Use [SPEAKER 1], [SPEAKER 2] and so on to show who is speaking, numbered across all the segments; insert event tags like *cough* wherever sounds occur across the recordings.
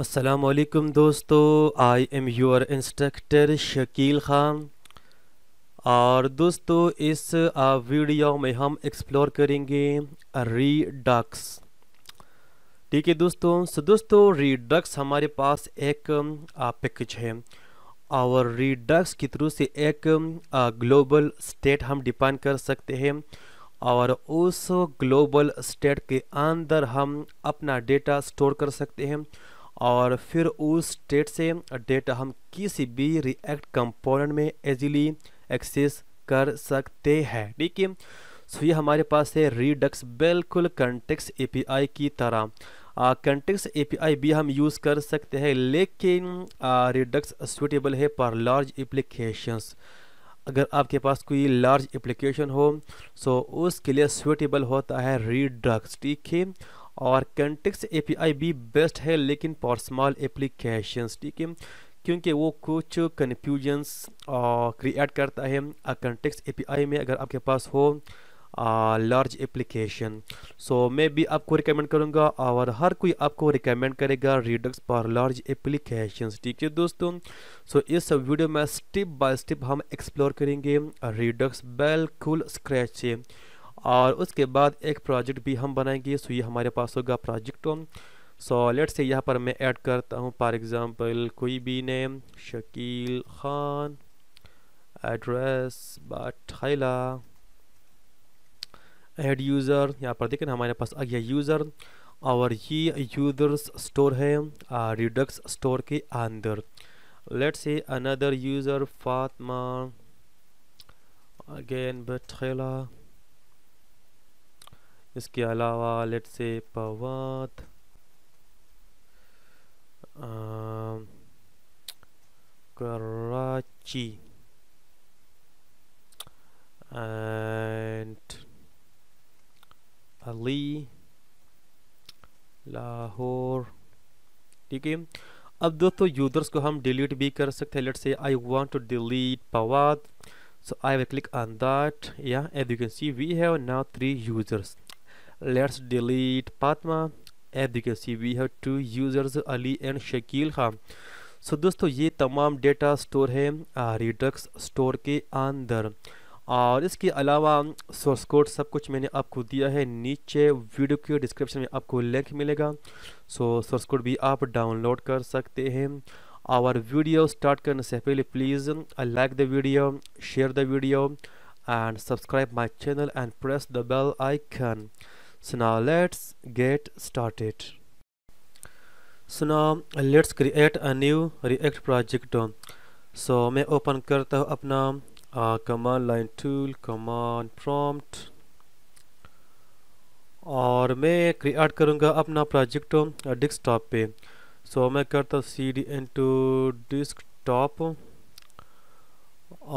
[SPEAKER 1] असलकम दोस्तों I am your instructor Shakeel Khan और दोस्तों इस वीडियो में हम एक्सप्लोर करेंगे रीडक्स ठीक है दोस्तों सो दोस्तों रीडक्स हमारे पास एक पैकेज है और रीडक्स के थ्रू से एक ग्लोबल स्टेट हम डिफाइन कर सकते हैं और उस ग्लोबल स्टेट के अंदर हम अपना डेटा स्टोर कर सकते हैं और फिर उस स्टेट से डेटा हम किसी भी रिएक्ट कंपोनेंट में इजीली एक्सेस कर सकते हैं ठीक है सो ये हमारे पास है रीडक्स बिल्कुल कंटेक्स एपीआई की तरह कंटेक्स एपीआई भी हम यूज़ कर सकते हैं लेकिन रिडक्स सुटेबल है पर लार्ज एप्लीकेशंस अगर आपके पास कोई लार्ज एप्लीकेशन हो सो उसके लिए सुटेबल होता है रीडक्स ठीक है और कंटेक्स एपीआई भी बेस्ट है लेकिन फॉर स्मॉल एप्लीकेशंस ठीक है क्योंकि वो कुछ कन्फ्यूजन्स क्रिएट करता है कंटेक्स एपीआई में अगर आपके पास हो लार्ज एप्लीकेशन सो मैं भी आपको रिकमेंड करूँगा और हर कोई आपको रिकमेंड करेगा रिडक्स फॉर लार्ज एप्लीकेशन ठीक है दोस्तों सो so, इस वीडियो में स्टेप बाय स्टेप हम एक्सप्लोर करेंगे रिडक्स बिल्कुल स्क्रैच से और उसके बाद एक प्रोजेक्ट भी हम बनाएंगे सो ये हमारे पास होगा प्रोजेक्ट सो लेट से यहाँ पर मैं ऐड करता हूँ फॉर एग्ज़ाम्पल कोई भी name Shakeel Khan address Batkhela add user यहाँ पर देखें हमारे पास आ गया यूज़र और ये यूजर्स स्टोर है रिडक्स स्टोर के अंदर let's say another user Fatma again Batkhela इसके अलावा let's say Pawat Karachi and Ali Lahore ठीक है अब दोस्तों यूजर्स को हम डिलीट भी कर सकते हैं let's say I want to delete Pawat so I will click on that या as you can see we have now three users let's delete Fatma as you can see we have two users Ali and Shakil Khan so so, दोस्तों ये तमाम data store है Redux store के अंदर और इसके अलावा सोर्स कोड सब कुछ मैंने आपको दिया है नीचे वीडियो के डिस्क्रिप्शन में आपको लिंक मिलेगा सो सोर्स कोड भी आप डाउनलोड कर सकते हैं और वीडियो स्टार्ट करने से पहले please like the video share the video and subscribe my channel and press the bell icon So now let's get started. So now let's create a new React project. So मैं open करता हूँ अपना command line tool, command prompt और मैं create करूँगा अपना project desktop पे सो so, मैं करता हूँ C D into desktop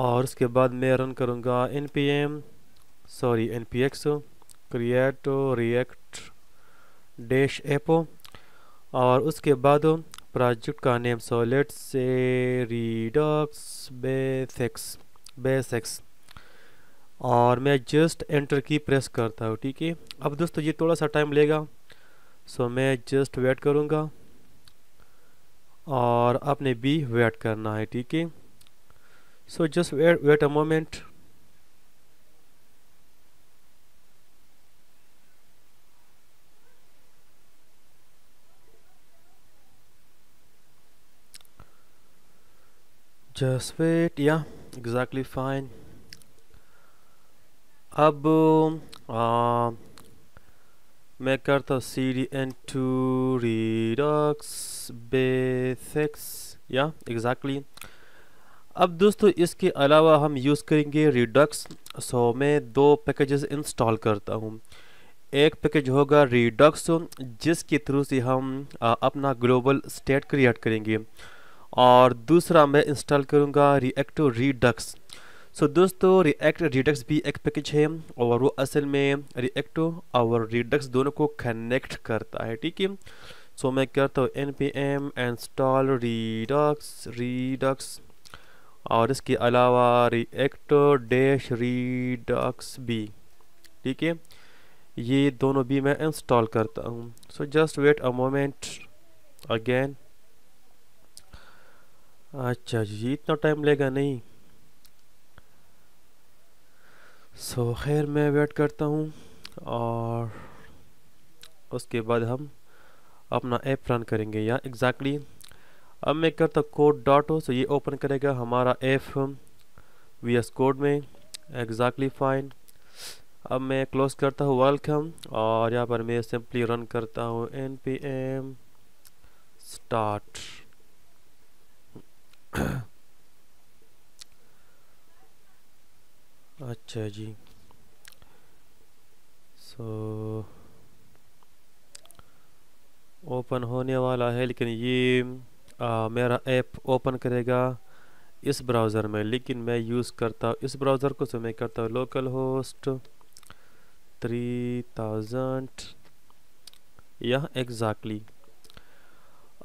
[SPEAKER 1] और उसके बाद मैं रन करूँगा N P M sorry N P X create React dash app और उसके बाद प्रोजेक्ट का नेम सोलेट से रिडॉक्स बेसेक्स बेसेक्स और मैं जस्ट एंटर की प्रेस करता हूँ ठीक है अब दोस्तों ये थोड़ा सा टाइम लेगा सो मैं जस्ट वेट करूँगा और आपने भी वेट करना है ठीक है so just wait wait a moment just wait yeah exactly fine अब मैं करता C D into Redux basics या एग्जैक्टली अब दोस्तों इसके अलावा हम यूज़ करेंगे रिडक्स सो मैं दो पैकेजेस इंस्टॉल करता हूँ एक पैकेज होगा रिडक्स जिसके थ्रू से हम आ, अपना ग्लोबल स्टेट क्रिएट करेंगे और दूसरा मैं इंस्टॉल करूँगा रिएक्टो रीडक्स सो दोस्तों रिएक्ट रीडक्स भी एक पैकेज है और वो असल में रिएक्टो और रीडक्स दोनों को कनेक्ट करता है ठीक है सो मैं करता हूँ N P M install Redux Redux और इसके अलावा रिएक्टो डैश रीडक्स भी ठीक है ये दोनों भी मैं इंस्टॉल करता हूँ so just wait a moment again अच्छा जी इतना टाइम लेगा नहीं सो so, खैर मैं वेट करता हूँ और उसके बाद हम अपना ऐप रन करेंगे या एग्जैक्टली exactly, अब मैं करता कोड डॉट हो सो ये ओपन करेगा हमारा ऐप वी एस कोड में एग्जैक्टली फाइन अब मैं क्लोज करता हूँ वेलकम और यहाँ पर मैं सिंपली रन करता हूँ एन पी एम स्टार्ट अच्छा जी सो ओपन होने वाला है लेकिन ये आ, मेरा ऐप ओपन करेगा इस ब्राउज़र में लेकिन मैं यूज़ करता हूँ इस ब्राउज़र को तो मैं करता हूँ लोकल होस्ट थ्री थाउजेंड यहाँ एग्जैक्टली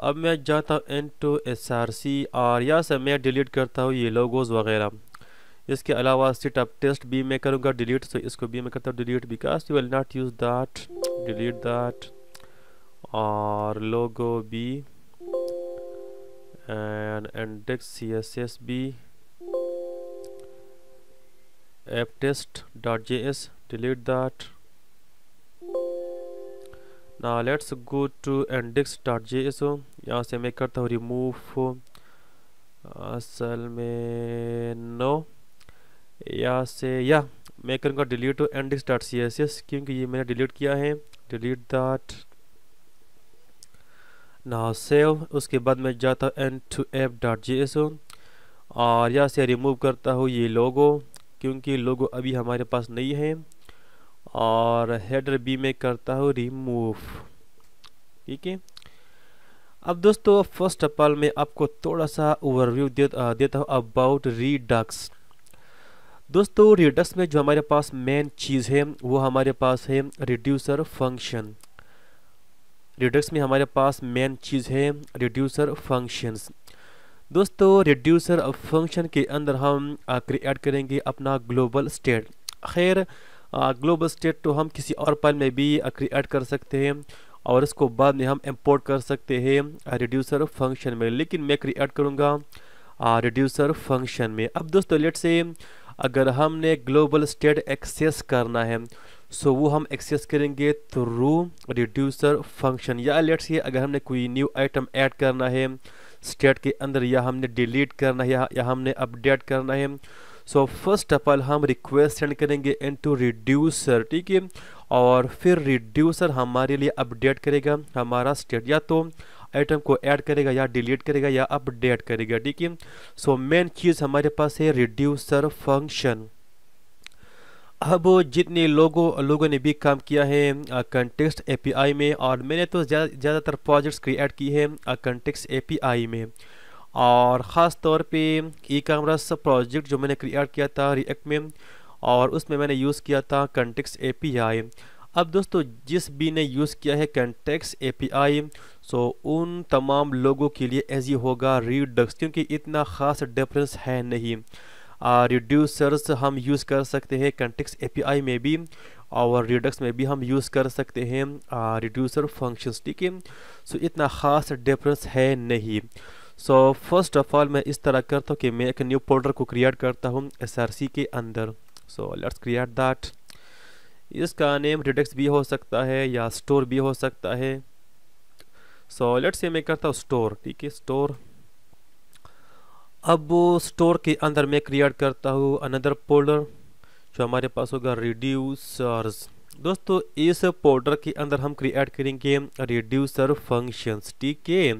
[SPEAKER 1] अब मैं जाता हूँ into S R C और यहाँ से मैं डिलीट करता हूँ ये लोगोज वगैरह इसके अलावा सिटअप टेस्ट भी मैं करूँगा डिलीट तो इसको भी मैं करता हूँ delete because you will not use that delete that और logo B and index C S S B app test dot J S delete that ना let's go to index dot J S ओ यहाँ से मैं करता हूँ remove असल uh, में नो यहाँ से या मैं करूँगा delete to index dot C S S क्योंकि ये मैंने डिलीट किया है डिलीट डॉट ना सेव उसके बाद मैं जाता हूँ into app dot J S ओ और यहाँ से रिमूव करता हूँ ये लोगो क्योंकि लोगो अभी हमारे पास नहीं है और हेडर बी में करता हूँ रिमूव ठीक है अब दोस्तों फर्स्ट ऑफ ऑल मैं आपको थोड़ा सा ओवरव्यू दे, देता हूँ अबाउट रीडक्स दोस्तों रिडक्स में जो हमारे पास मेन चीज़ है वो हमारे पास है रिड्यूसर फंक्शन रिडक्स में हमारे पास मेन चीज़ है रिड्यूसर फंक्शंस दोस्तों रिड्यूसर फंक्शन के अंदर हम क्रिएट करेंगे अपना ग्लोबल स्टेट खैर ग्लोबल स्टेट तो हम किसी और पाइल में भी क्रिएट कर सकते हैं और इसको बाद में हम इंपोर्ट कर सकते हैं रिड्यूसर फंक्शन में लेकिन मैं क्रिएट करूँगा रिड्यूसर फंक्शन में अब दोस्तों लेट से अगर हमने ग्लोबल स्टेट एक्सेस करना है सो वो हम एक्सेस करेंगे थ्रू रिड्यूसर फंक्शन या लेट्स ये अगर हमने कोई न्यू आइटम ऐड करना है स्टेट के अंदर या हमने डिलीट करना है या, या हमने अपडेट करना है सो फर्स्ट ऑफ ऑल हम रिक्वेस्ट सेंड करेंगे इन टू रिड्यूसर ठीक है और फिर रिड्यूसर हमारे लिए अपडेट करेगा हमारा स्टेट या तो आइटम को ऐड करेगा या डिलीट करेगा या अपडेट करेगा ठीक है सो मेन चीज़ हमारे पास है रिड्यूसर फंक्शन अब जितने लोगों लोगों ने भी काम किया है कंटेक्स्ट एपीआई में और मैंने तो ज़्यादातर प्रोजेक्ट्स क्रिएट की है कंटेक्स्ट एपीआई में और ख़ास तौर पे ई कामर्स प्रोजेक्ट जो मैंने क्रिएट किया था रिएक्ट में और उसमें मैंने यूज़ किया था कंटेक्स एपीआई अब दोस्तों जिस भी ने यूज़ किया है कंटेक्स एपीआई सो उन तमाम लोगों के लिए ऐसी होगा रिडक्स क्योंकि इतना ख़ास डिफरेंस है नहीं रिड्यूसर्स हम यूज़ कर सकते हैं कंटेक्स एपीआई में भी और रिडक्स में भी हम यूज़ कर सकते हैं रिड्यूसर फंक्शंस ठीक है सो इतना ख़ास डिफरेंस है नहीं सो फर्स्ट ऑफ ऑल मैं इस तरह करता हूँ कि मैं एक न्यू फोल्डर को क्रिएट करता हूँ एस आर सी के अंदर सो लेट्स क्रिएट दैट इसका नेम रिडक्स भी हो सकता है या स्टोर भी हो सकता है सो लेट्स से मैं करता हूँ स्टोर ठीक है स्टोर अब वो स्टोर के अंदर मैं क्रिएट करता हूँ अनदर पोल्डर जो हमारे पास होगा रिड्यूसर्स दोस्तों इस फोल्डर के अंदर हम क्रिएट करेंगे रिड्यूसर फंक्शंस ठीक है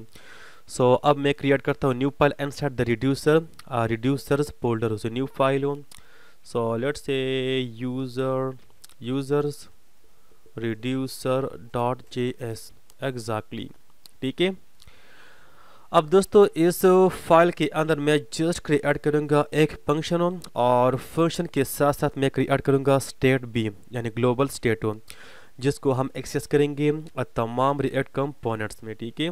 [SPEAKER 1] सो so, अब मैं क्रिएट करता हूँ new file inside the reducer reducers folder उसे न्यू फाइल हो so late say user users reducer dot J S exactly ठीक है अब दोस्तों इस फाइल के अंदर मैं जस्ट क्रिएट करूंगा एक फंक्शन और फंक्शन के साथ साथ मैं क्रिएट करूंगा स्टेट बी यानी ग्लोबल स्टेट जिसको हम एक्सेस करेंगे तमाम रिएक्ट कंपोनेंट्स में ठीक है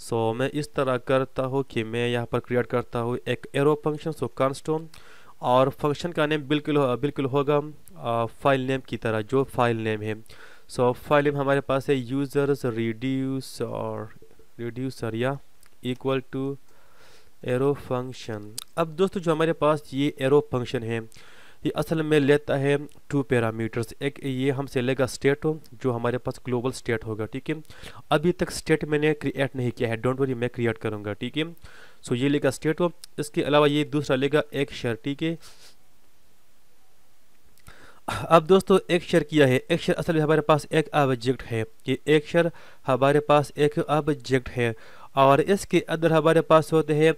[SPEAKER 1] सो so, मैं इस तरह करता हूँ कि मैं यहाँ पर क्रिएट करता हूँ एक एरो फंक्शन सो कॉन्स्टोन और फंक्शन का नेम बिल्कुल हो, बिल्कुल होगा फाइल नेम की तरह जो फाइल नेम है सो so, फाइल नेम हमारे पास है यूज़र्स रिड्यूस और रिड्यूसर या इक्वल टू एरो फंक्शन अब दोस्तों जो हमारे पास ये एरो फंक्शन है ये असल में लेता है टू पैरामीटर्स एक ये हमसे लेगा स्टेट जो हमारे पास ग्लोबल स्टेट होगा ठीक है अभी तक स्टेट मैंने क्रिएट नहीं किया है डोंट वरी मैं क्रिएट करूँगा ठीक है सो ये लेगा स्टेट इसके अलावा ये दूसरा लेगा एक शेयर ठीक है अब दोस्तों एक शेयर किया है एक शेयर असल में हमारे पास एक ऑब्जेक्ट है कि एक शेयर हमारे पास एक ऑब्जेक्ट है और इसके अंदर हमारे पास होते हैं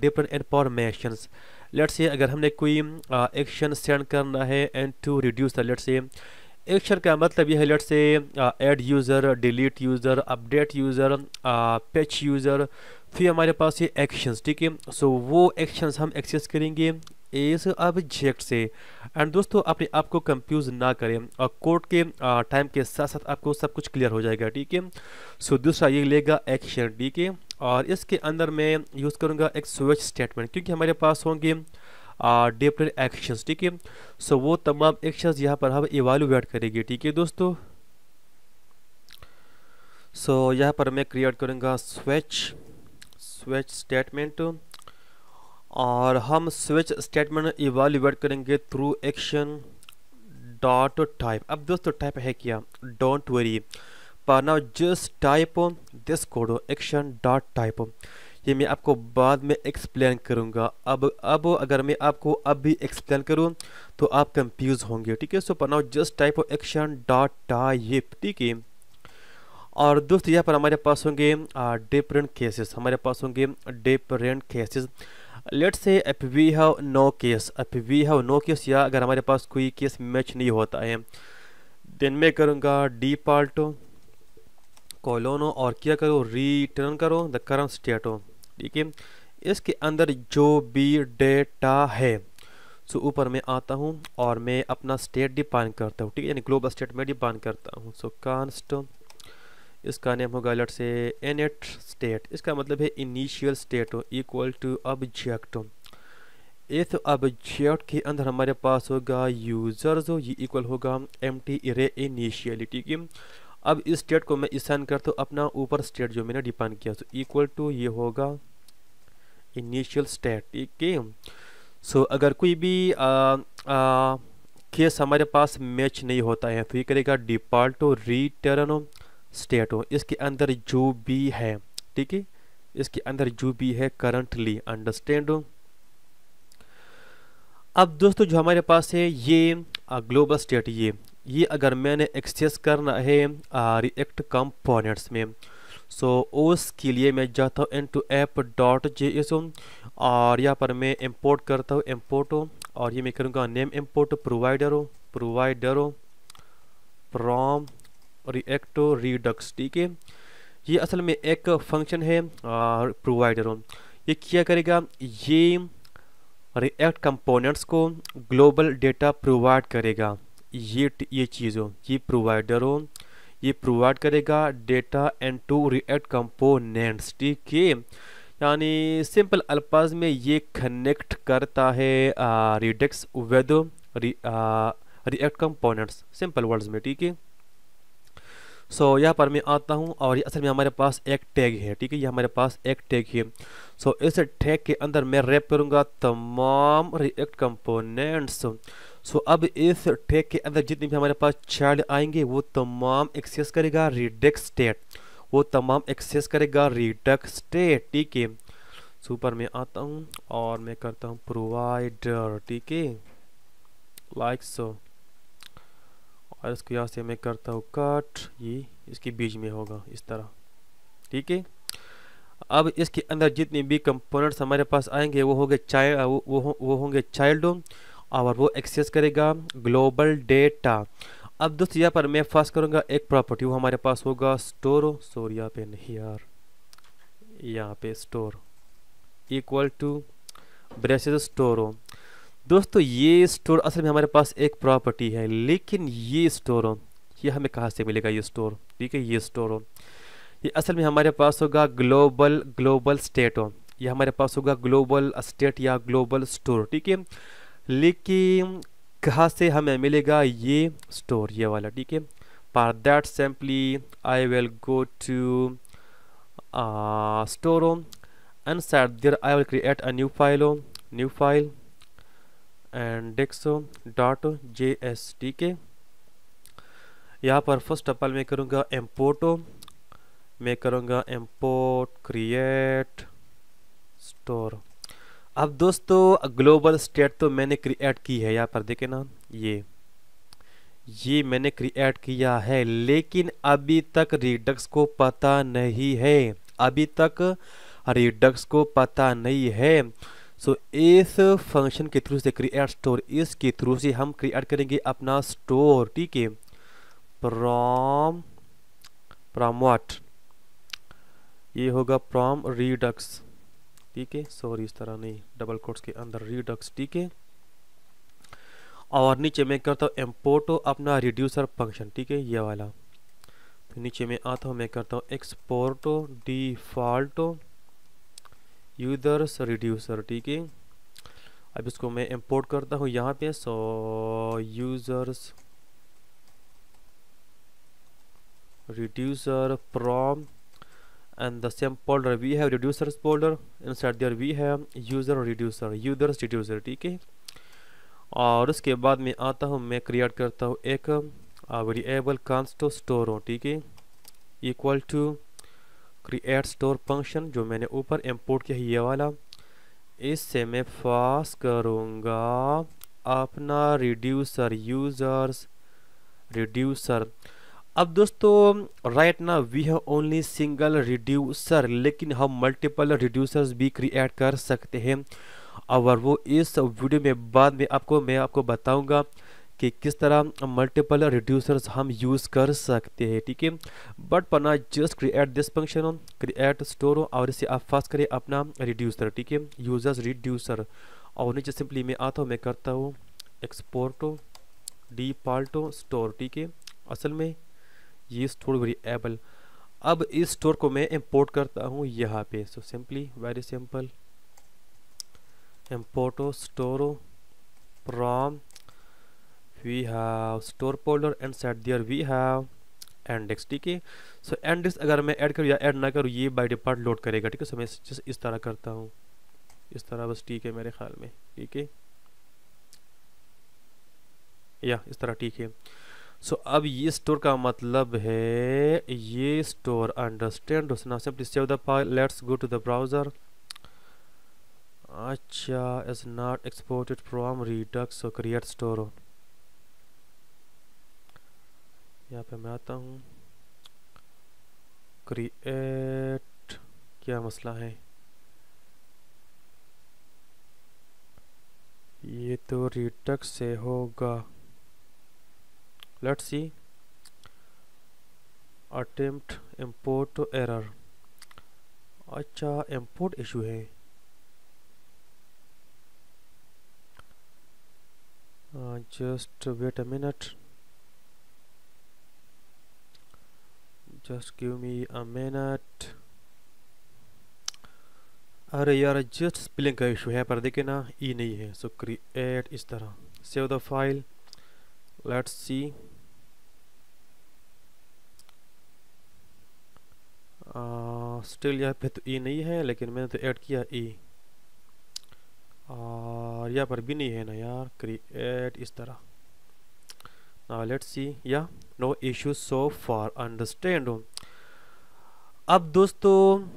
[SPEAKER 1] डिफरेंट इन्फॉर्मेशंस लेट्स से अगर हमने कोई एक्शन सेंड करना है and to reduce the let's say action का मतलब यह है let's say add user delete user update user patch user फिर हमारे पास ये एक्शंस ठीक है सो वो एक्शंस हम एक्सेस करेंगे इस ऑब्जेक्ट से एंड दोस्तों अपने आप को कंफ्यूज ना करें और कोर्ट के टाइम के साथ साथ आपको सब कुछ क्लियर हो जाएगा ठीक है सो दूसरा ये लेगा एक्शन ठीक है और इसके अंदर मैं यूज़ करूँगा एक स्विच स्टेटमेंट क्योंकि हमारे पास होंगे डिफरेंट एक्शंस ठीक है सो वो तमाम एक्शंस यहाँ पर हम इवालुएट करेंगे ठीक है दोस्तों सो so, यहाँ पर मैं क्रिएट करूँगा स्विच स्विच स्टेटमेंट और हम स्विच स्टेटमेंट इवालुएट करेंगे थ्रू एक्शन डॉट टाइप अब दोस्तों टाइप है क्या don't worry for now just type this code action dot type ये मैं आपको बाद में एक्सप्लेन करूँगा अब अब अगर मैं आपको अब भी एक्सप्लेन करूँ तो आप कंफ्यूज होंगे ठीक है so for now just type action dot type ठीक है और दोस्त यहाँ पर हमारे पास होंगे डिफरेंट केसेस हमारे पास होंगे different cases let's say if we have no case if we have no case या अगर हमारे पास कोई केस मैच नहीं होता है देन मैं करूँगा डिफॉल्ट कॉलोनो और क्या करो रिटर्न करो द करंट स्टेटो ठीक है इसके अंदर जो भी डेटा है सो so, ऊपर मैं आता हूँ और मैं अपना स्टेट डिफाइन करता हूँ ठीक है यानी ग्लोबल स्टेट में डिफाइन करता हूँ सो कॉन्स्ट इसका नेम होगा अलर्ट से एन एट स्टेट इसका मतलब है initial state equal to object इस ऑब्जेक्ट के अंदर हमारे पास होगा यूजर्स ये इक्वल होगा एम टी इरे इनिशियली ठीक है अब इस स्टेट को मैं इसाइन करता हूँ अपना ऊपर स्टेट जो मैंने डिफाइन किया सो इक्वल टू ये होगा इनिशियल स्टेट ठीक है सो अगर कोई भी आ, आ, केस हमारे पास मैच नहीं होता है तो ये करेगा डिफॉल्ट रिटर्न स्टेट हो इसके अंदर जो भी है ठीक है इसके अंदर जो भी है करंटली अंडरस्टैंड हो अब दोस्तों जो हमारे पास है ये ग्लोबल स्टेट ये ये अगर मैंने एक्सेस करना है रिएक्ट कंपोनेंट्स में सो so, उसके लिए मैं जाता हूँ into app dot J S और यहाँ पर मैं इंपोर्ट करता हूँ इम्पोर्ट और ये मैं करूँगा नेम इम्पोर्ट प्रोवाइडर हो प्रोवाइडर हो प्रॉम रिएक्टो रिडक्स ठीक है ये असल में एक फंक्शन है प्रोवाइडर हो ये क्या करेगा ये रिएक्ट कंपोनेंट्स को ग्लोबल डेटा प्रोवाइड करेगा ये ये चीज़ हो ये प्रोवाइडर हो ये प्रोवाइड करेगा data and to React components ठीक है यानी सिंपल अल्फाज में ये कनेक्ट करता है Redux with React components simple words में ठीक है सो so, यहाँ पर मैं आता हूँ और ये असल में हमारे पास एक टैग है ठीक है ये हमारे पास एक टैग है सो so, इस टैग के अंदर मैं रैप करूँगा तमाम रिएक्ट कंपोनेंट्स सो so, अब इस टेक के अंदर जितने भी हमारे पास चाइल्ड आएंगे वो तमाम एक्सेस करेगा रिडक्स स्टेट वो तमाम एक्सेस करेगा रिडक्स स्टेट ठीक है सुपर में आता हूँ और मैं करता हूँ प्रोवाइडर ठीक है लाइक सो और इसको यहाँ से मैं करता हूँ कट ये इसके बीच में होगा इस तरह ठीक है अब इसके अंदर जितने भी कंपोनेंट्स हमारे पास आएंगे वो होंगे चाइल्ड वो वो होंगे चाइल्ड और वो एक्सेस करेगा ग्लोबल डेटा अब दोस्त यहाँ पर मैं फर्स्ट करूँगा एक प्रॉपर्टी वो हमारे पास होगा स्टोर सॉरी यहाँ पे नहीं यार यहाँ पे store equal to braces store दोस्तों ये स्टोर असल में हमारे पास एक प्रॉपर्टी है लेकिन ये स्टोर ये हमें कहाँ से मिलेगा ये स्टोर ठीक है ये स्टोर ये असल में हमारे पास होगा ग्लोबल ग्लोबल हो ये हमारे पास होगा ग्लोबल स्टेट या ग्लोबल स्टोर ठीक है लेकिन कहाँ से हमें मिलेगा ये स्टोर ये वाला ठीक है for that simply I will go to store inside there I will create a new file new file index dot J S ठीक है यहाँ पर फर्स्ट ऑफ ऑल मैं करूँगा इम्पोर्ट मैं करूँगा एम्पोर्ट क्रिएट स्टोर अब दोस्तों ग्लोबल स्टेट तो मैंने क्रिएट की है यहाँ पर देखे ना ये ये मैंने क्रिएट किया है लेकिन अभी तक रिडक्स को पता नहीं है अभी तक रिडक्स को पता नहीं है सो so, इस फंक्शन के थ्रू से क्रिएट स्टोर इसके थ्रू से हम क्रिएट करेंगे अपना स्टोर ठीक है प्रॉम प्रॉम वाट ये होगा प्रॉम रिडक्स ठीक है सॉरी इस तरह नहीं डबल कोट्स के अंदर रिडक्स ठीक है और नीचे मैं करता हूँ इम्पोर्ट अपना रिड्यूसर फंक्शन ठीक है ये वाला तो नीचे में आता हूँ मैं करता हूँ एक्सपोर्ट डिफॉल्ट यूदर्स रिड्यूसर ठीक है अब इसको मैं इम्पोर्ट करता हूँ यहाँ पे so users reducer from and the same folder we have reducers folder inside there we have user reducer users reducer ठीक है और उसके बाद मैं आता हूँ मैं क्रिएट करता हूँ एक वेरिएबल कांस्टो स्टोर हो ठीक है equal to create store function जो मैंने ऊपर इम्पोर्ट किया है ये वाला इससे मैं फास करूँगा अपना रिड्यूसर यूज़र्स रिड्यूसर अब दोस्तों राइट ना we have only single reducer लेकिन हम मल्टीपल रिड्यूसर्स भी क्रिएट कर सकते हैं और वो इस वीडियो में बाद में आपको मैं आपको बताऊंगा कि किस तरह मल्टीपल रिड्यूसर्स हम यूज़ कर सकते हैं ठीक है but for now just create this function हो क्रिएट स्टोर हो और इसे आप फास्ट करें अपना रिड्यूसर ठीक है यूजर्स रिड्यूसर और नीचे सिंपली मैं आता हूँ मैं करता हूँ एक्सपोर्टो डी पाल्टो स्टोर ठीक है असल में ये स्टोर वेरिएबल अब इस स्टोर को मैं इंपोर्ट करता हूँ यहाँ पे so simply very simple import store from we have store folder inside there we have index ठीक है सो एंडेक्स अगर मैं ऐड करूँ या ऐड ना करूँ ये बाय डिफॉल्ट लोड करेगा ठीक है सो मैं जस्ट इस तरह करता हूँ इस तरह बस ठीक है मेरे ख्याल में ठीक है या इस तरह ठीक है सो so, अब ये स्टोर का मतलब है ये store understand now simply save the file let's go to the browser अच्छा is not exported from Redux so create store यहाँ पे मैं आता हूँ क्रिएट क्या मसला है ये तो रिटक्स से होगा let's see attempt import to error अच्छा import issue है uh, just wait a minute just give me a minute अरे यार जस्ट स्पेलिंग का इशू है पर देखे ना ई नहीं है सो क्रिएट इस तरह save the file let's see still यहाँ पे तो ई e नहीं है लेकिन मैंने तो ऐड किया ई e। और यहाँ पर भी नहीं है ना यार क्रिएट इस तरह ना let's सी या no issue so for understand अब दोस्तों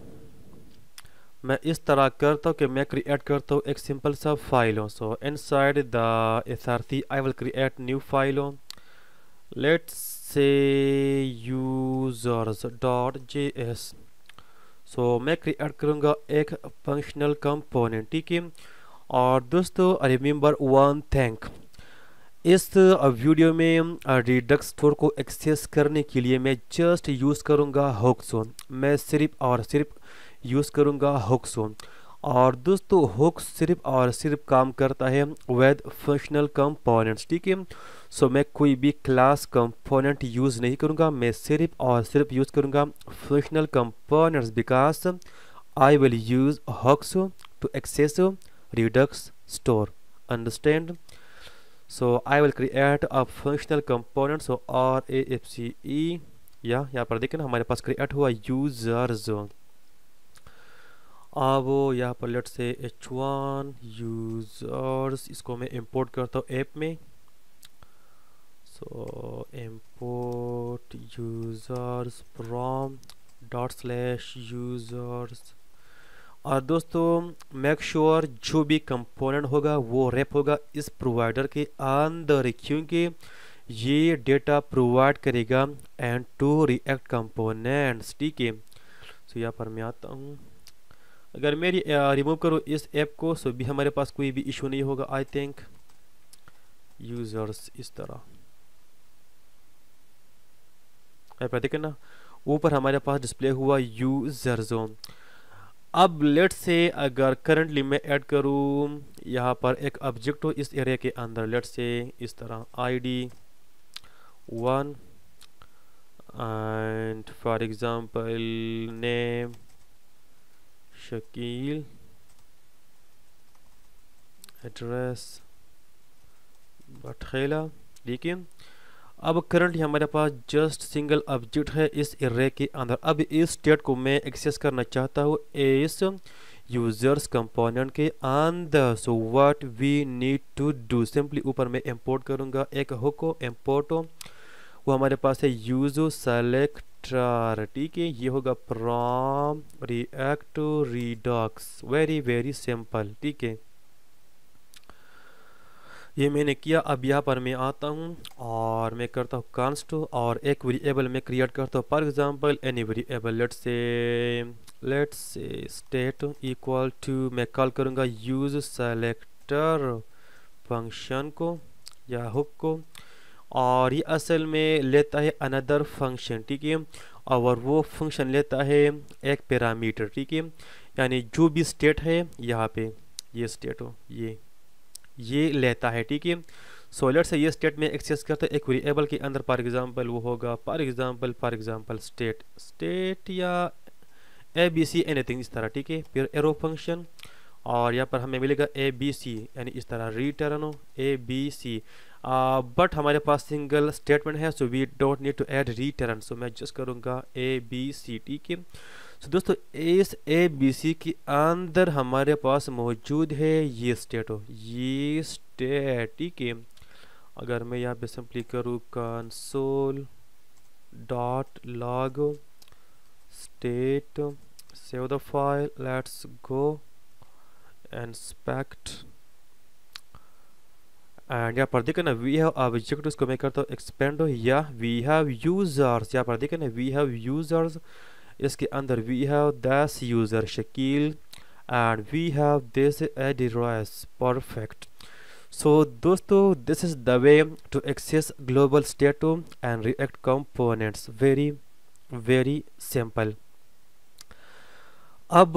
[SPEAKER 1] मैं इस तरह करता हूँ कि मैं क्रिएट करता हूँ एक सिंपल सा फाइल हो so inside the S R C I will create new file हो let's say users dot js so so, मैं क्रिएट करूँगा एक फंक्शनल कंपोनेंट ठीक है और दोस्तों रिमेंबर वन थैंक इस वीडियो में रिडक्स स्टोर को एक्सेस करने के लिए मैं जस्ट यूज़ करूँगा हॉक्सोन मैं सिर्फ और सिर्फ यूज़ करूँगा हॉक्सोन और दोस्तों हुक सिर्फ और सिर्फ काम करता है वैद फंक्शनल कंपोनेंट्स ठीक है सो मैं कोई भी क्लास कंपोनेंट यूज़ नहीं करूँगा मैं सिर्फ और सिर्फ यूज़ करूँगा functional components because I will use hooks to access Redux store understand so I will create a functional component so R A F C E या यहाँ पर देखें हमारे पास क्रिएट हुआ यूजर जो अब यहाँ पर लेट से एच वन यूजर्स इसको मैं इंपोर्ट करता हूँ ऐप में so import users from dot slash users और दोस्तों मेक श्योर sure जो भी कंपोनेंट होगा वो रेप होगा इस प्रोवाइडर के अंदर क्योंकि ये डेटा प्रोवाइड करेगा एंड टू रिएक्ट कंपोनेंट्स ठीक है सो यहाँ पर मैं आता हूँ अगर मैं रिमूव करूँ इस ऐप को सो भी हमारे पास कोई भी इशू नहीं होगा आई थिंक यूज़र्स इस तरह आप देखें ना ऊपर हमारे पास डिस्प्ले हुआ यूज़र जोन अब लेट से अगर करंटली मैं ऐड करूँ यहाँ पर एक ऑब्जेक्ट हो इस एरिया के अंदर लेट से इस तरह ID one and for example name Shakeel address Bathela ठीक है अब करंटली हमारे पास जस्ट सिंगल ऑब्जेक्ट है इस एरे के अंदर अब इस स्टेट को मैं एक्सेस करना चाहता हूँ इस यूजर्स कंपोनेंट के अंदर so what we need to do simply ऊपर मैं इंपोर्ट करूँगा एक हुको इम्पोर्ट वो हमारे पास है यूज़ सेलेक्ट वाटर ठीक है ये होगा from React Redux very very simple ठीक है ये मैंने किया अब यहाँ पर मैं आता हूँ और मैं करता हूँ कॉन्स्ट और एक वेरिएबल मैं क्रिएट करता हूँ for example any variable let's say let's say state equal to मैं कॉल करूँगा यूज सेलेक्टर फंक्शन को या हुक को और ये असल में लेता है अनदर फंक्शन ठीक है और वो फंक्शन लेता है एक पैरामीटर ठीक है यानी जो भी स्टेट है यहाँ पे ये स्टेट हो ये ये लेता है ठीक है सोलर से ये स्टेट में एक्सेस करता है एक वेरिएबल के अंदर फॉर एग्जांपल वो होगा for example for example state state या ए बी सी एनीथिंग इस तरह ठीक है फिर एरो फंक्शन और यहाँ पर हमें मिलेगा ए बी सी यानी इस तरह रिटर्न हो ए बी सी बट हमारे पास सिंगल स्टेटमेंट है so we don't need to add return so मैं एडजस्ट करूँगा ए बी सी टी के सो दोस्तों इस ए बी सी के अंदर हमारे पास मौजूद है ये स्टेट हो तो ये स्टेट ठीक है अगर मैं यहाँ पे सिंपली करूँ console dot log state save the file let's go inspect and यहाँ पर देखें ना वी हैव ऑब्जेक्ट उसको मैं करता हूँ एक्सपेंड या वी हैव यूज़र्स यहाँ पर देखे ना वी हैव यूज़र्स इसके अंदर we have this user Shakeel and we have this address perfect so दोस्तों this is the way to access global state and React components very very simple अब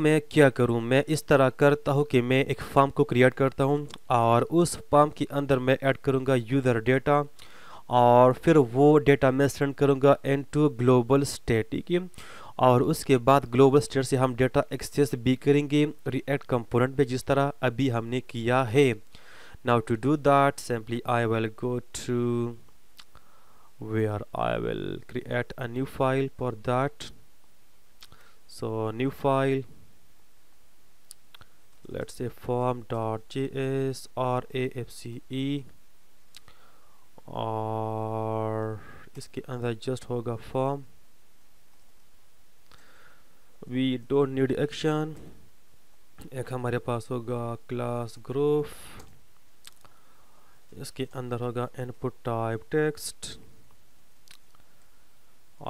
[SPEAKER 1] मैं क्या करूं मैं इस तरह करता हूं कि मैं एक फॉर्म को क्रिएट करता हूं और उस फॉर्म के अंदर मैं ऐड करूंगा यूज़र डेटा और फिर वो डेटा मैं सेंड करूंगा इनटू ग्लोबल स्टेट ठीक है और उसके बाद ग्लोबल स्टेट से हम डेटा एक्सेस भी करेंगे रिएक्ट कंपोनेंट पे जिस तरह अभी हमने किया है now to do that simply I will go to where I will create a new file for that so new file let's say form.js or afce और इसके अंदर जस्ट होगा form we don't need action एक हमारे पास होगा class group इसके अंदर होगा input type text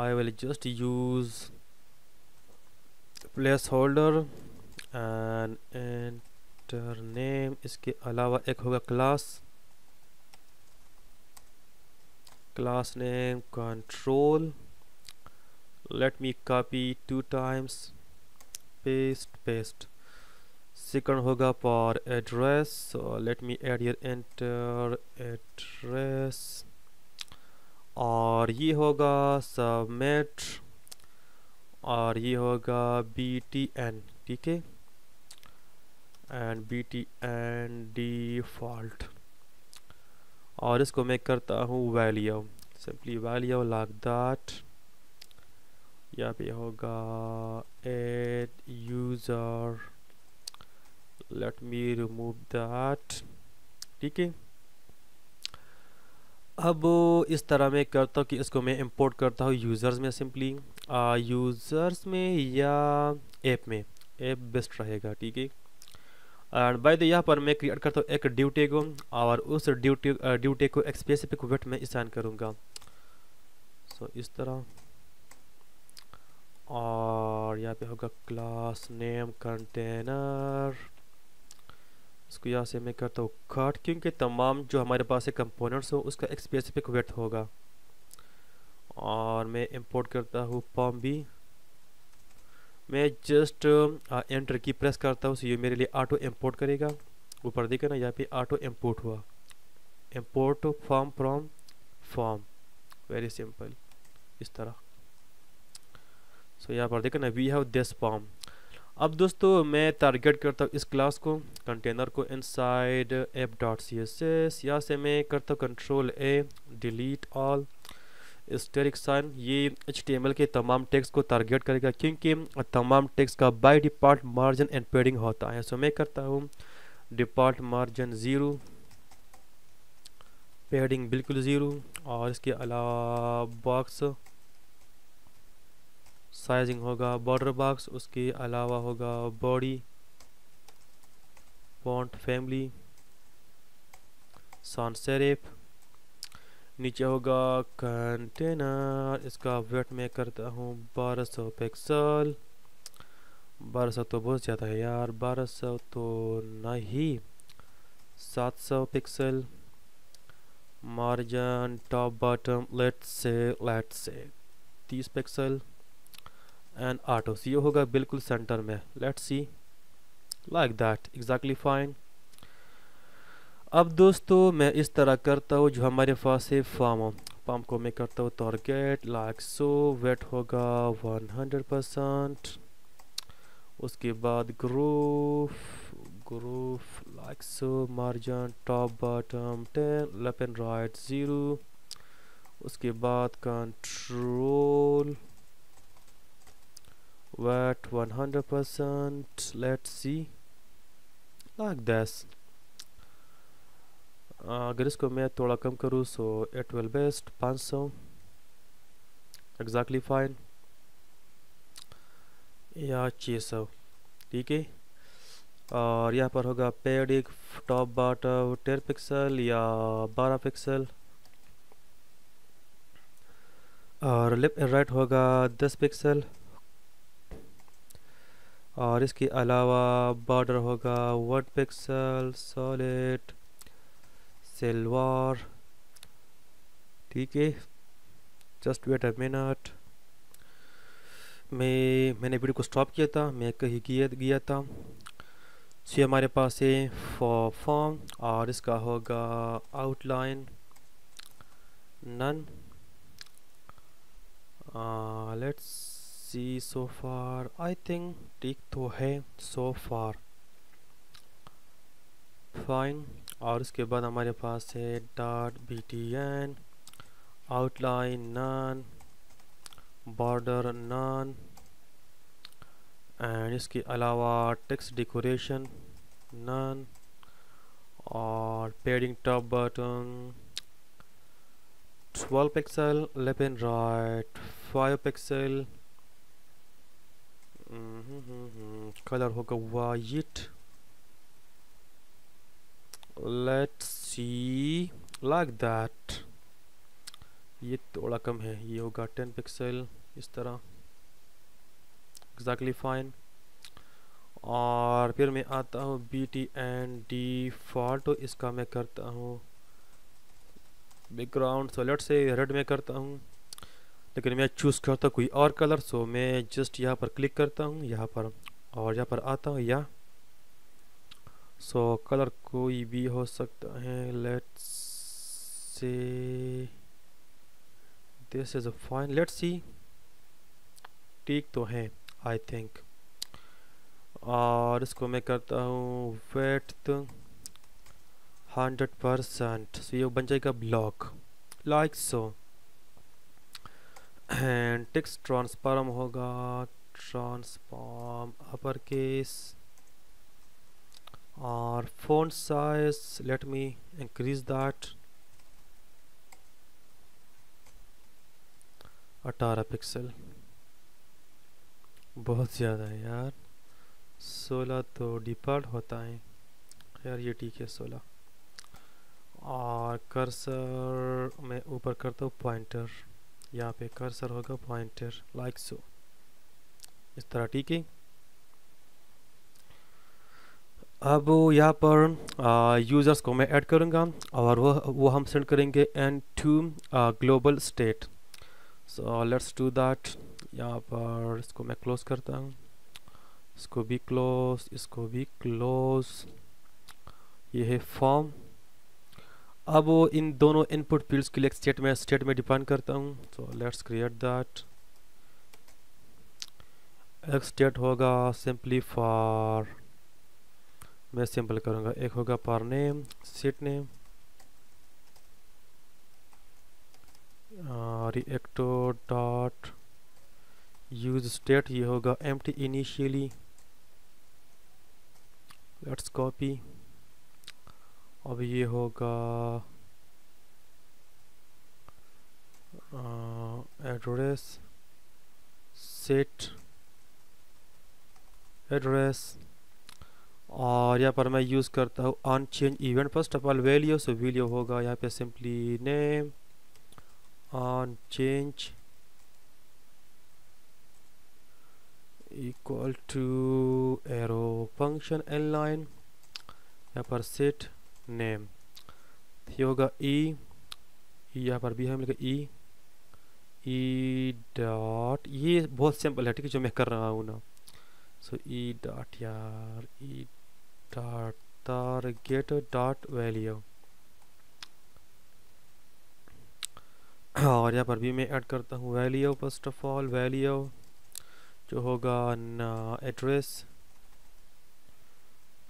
[SPEAKER 1] I will just use placeholder and enter name इसके अलावा एक होगा class class name control let me copy two times paste paste second hoga for address so let me add here enter address और ये होगा submit और ये होगा बी टी एन ठीक है and B T N default और इसको मैं करता हूँ वैल्यू सिंपली वैल्यू लाक दैट यहाँ पे होगा add user let me remove that ठीक है अब इस तरह मैं करता हूँ कि इसको मैं इंपोर्ट करता हूँ यूज़र्स में सिंपली यूज़र्स में या ऐप में ऐप बेस्ट रहेगा ठीक है और बाय द यहाँ पर मैं क्रिएट करता हूँ एक ड्यूटी को और उस ड्यूटी ड्यूटी को एक स्पेसिफिक वेट में असाइन करूँगा सो so, इस तरह और यहाँ पे होगा क्लास नेम कंटेनर इसको यहाँ से मैं करता हूँ कट क्योंकि तमाम जो हमारे पास है कंपोनेंट्स हो उसका एक स्पेसिफिक वेट होगा और मैं इंपोर्ट करता हूँ पम भी मैं जस्ट एंटर की प्रेस करता हूँ ये मेरे लिए ऑटो इंपोर्ट करेगा ऊपर देखा ना यहाँ पे ऑटो इंपोर्ट हुआ import form from form very simple इस तरह सो यहाँ पर देखा ना वी हैव दिस फॉर्म अब दोस्तों मैं टारगेट करता हूँ इस क्लास को कंटेनर को inside app dot C S S यहाँ से मैं करता हूँ control A delete all asterisk sign ये एच के तमाम टैक्स को टारगेट करेगा क्योंकि तमाम टैक्स का by default margin and padding होता है सो मैं करता हूँ डिपार्ट मार्जिन ज़ीरो पेडिंग बिल्कुल ज़ीरो और इसके अलावा बॉक्स साइजिंग होगा बॉर्डर बॉक्स उसके अलावा होगा body font family sans serif नीचे होगा कंटेनर इसका वेट मैं करता हूँ बारह सौ पिक्सल बारह सौ तो बहुत ज़्यादा है यार बारह सौ तो नहीं सात सौ pixel margin top bottom let's say late say तीस पिक्सल एंड आटोस ये होगा बिल्कुल सेंटर में let's see like that exactly fine अब दोस्तों मैं इस तरह करता हूँ जो हमारे पास है फार्म पम्प को मैं करता हूँ टारगेट लाइक सो वेट होगा वन हंड्रेड परसेंट उसके बाद group group like so margin top bottom ten left and right zero उसके बाद control width one hundred percent let's see like this अगर इसको मैं थोड़ा कम करूँ सो एट विल बेस्ट पाँच सौ एग्जैक्टली फाइन या छः सौ ठीक है और यहाँ पर होगा पेड एक टॉप बाट टेर पिक्सल या बारह पिक्सल और लेफ्ट एंड राइट होगा दस पिक्सल और इसके अलावा बॉर्डर होगा वन पिक्सल सॉलिड सिल्वर ठीक है जस्ट वेट अ मिनट मैं मैंने वीडियो को स्टॉप किया था मैं कहीं किया गया था सो ये हमारे पास है फॉर फॉर्म और इसका होगा outline none let's see so far I think ठीक तो है सो फार फाइन और उसके बाद हमारे पास है dot B T N outline none border none and इसके अलावा टेक्स्ट डेकोरेशन नन और padding top bottom 12 pixel left and right 5 pixel colour होगा white let's see like that ये थोड़ा कम है ये होगा 10 पिक्सल इस तरह एग्जैक्टली exactly फाइन और फिर मैं आता हूँ B T N default इसका मैं करता हूँ background so late say red में करता हूँ लेकिन मैं चूज़ करता कोई और कलर सो मैं जस्ट यहाँ पर क्लिक करता हूँ यहाँ पर और यहाँ पर आता हूँ या सो कलर कोई भी हो सकता है let's say this is a fine let's see ठीक तो है आई थिंक और इसको मैं करता हूँ वेट हंड्रेड परसेंट सो ये बन जाएगा block like so and text transform होगा ट्रांसफार्म अपर केस और font size let me increase that 18 pixel बहुत ज़्यादा है यार 16 तो डिफ़ॉल्ट होता है यार ये ठीक है 16 और कर्सर मैं ऊपर करता हूँ पॉइंटर यहाँ पे कर्सर होगा पॉइंटर लाइक सो इस तरह ठीक है अब यहाँ पर यूज़र्स को मैं ऐड करूँगा और वो वो हम सेंड करेंगे into global state so let's do that यहाँ पर इसको मैं क्लोज करता हूँ इसको भी क्लोज इसको भी क्लोज ये है फॉर्म अब वो इन दोनों इनपुट फील्ड्स के लिए स्टेट में स्टेट में डिपेंड करता हूँ सो लेट्स क्रिएट दैट एक स्टेट होगा सिंपली फॉर मैं सिंपल करूंगा एक होगा पर name set name React dot use state ये होगा empty initially let's copy अब ये होगा एड्रेस सेट एड्रेस और यहाँ पर मैं यूज़ करता हूँ on change event first of all value so value होगा यहाँ पे simply name on change equal to arrow function inline यहाँ पर सेट नेम होगा ई e. यहाँ पर भी हम लिखा ई ई डॉट ये बहुत सिंपल है ठीक है जो मैं कर रहा हूँ ना सो ई डॉट यार ई e dot target dot value और यहाँ पर भी मैं ऐड करता हूँ value first of all value जो होगा एड्रेस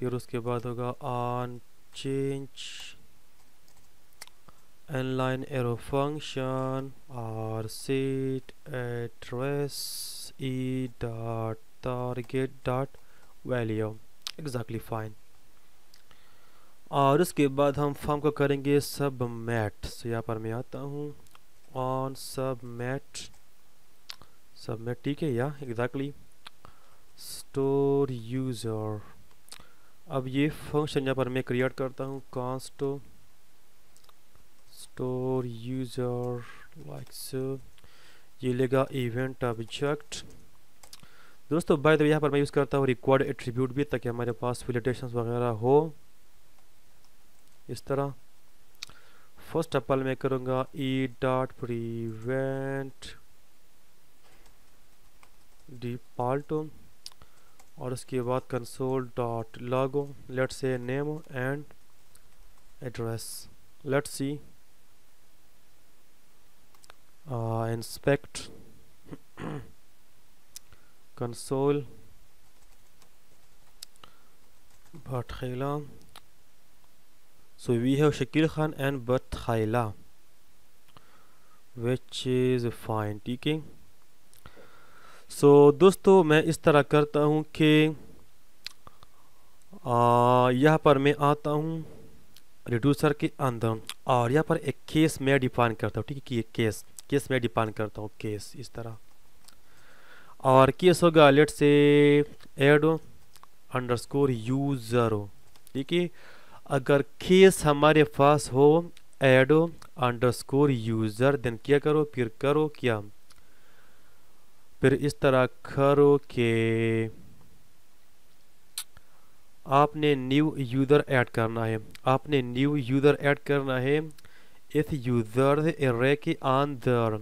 [SPEAKER 1] फिर उसके बाद होगा on change inline arrow function और set address e dot target dot value exactly fine और उसके बाद हम फॉर्म को करेंगे सब मैट सो यहाँ पर मैं आता हूँ ऑन सब मैट सब मैट ठीक है या एग्जैक्टली स्टोर यूज़र अब ये फंक्शन यहाँ पर मैं क्रिएट करता हूँ कॉन्स्टो स्टोर यूज़र लाइक्स ये लेगा इवेंट ऑब्जेक्ट दोस्तों बाय द यहाँ पर मैं यूज़ करता हूँ रिक्वायर्ड एट्रीब्यूट भी ताकि हमारे पास फिलेटेशन वगैरह हो इस तरह फर्स्ट अपल मैं करूँगा ई डॉट प्रीवेंट डिफॉल्ट और उसके बाद console dot log let say name and address let see inspect console but Khaila so we have Shakil Khan and but Khaila which is fine ठीक है सो दोस्तों मैं इस तरह करता हूँ कि यहाँ पर मैं आता हूँ रिड्यूसर के अंदर और यहाँ पर एक केस मैं डिफाइन करता हूँ ठीक है कि एक केस केस मैं डिफाइन करता हूँ केस इस तरह और केस होगा लेट से एड अंडर स्कोर यूज़र ठीक है अगर केस हमारे पास हो add underscore user then क्या करो फिर करो क्या फिर इस तरह करो के आपने न्यू यूज़र ऐड करना है आपने न्यू यूज़र ऐड करना है इस यूज़र एरे के अंदर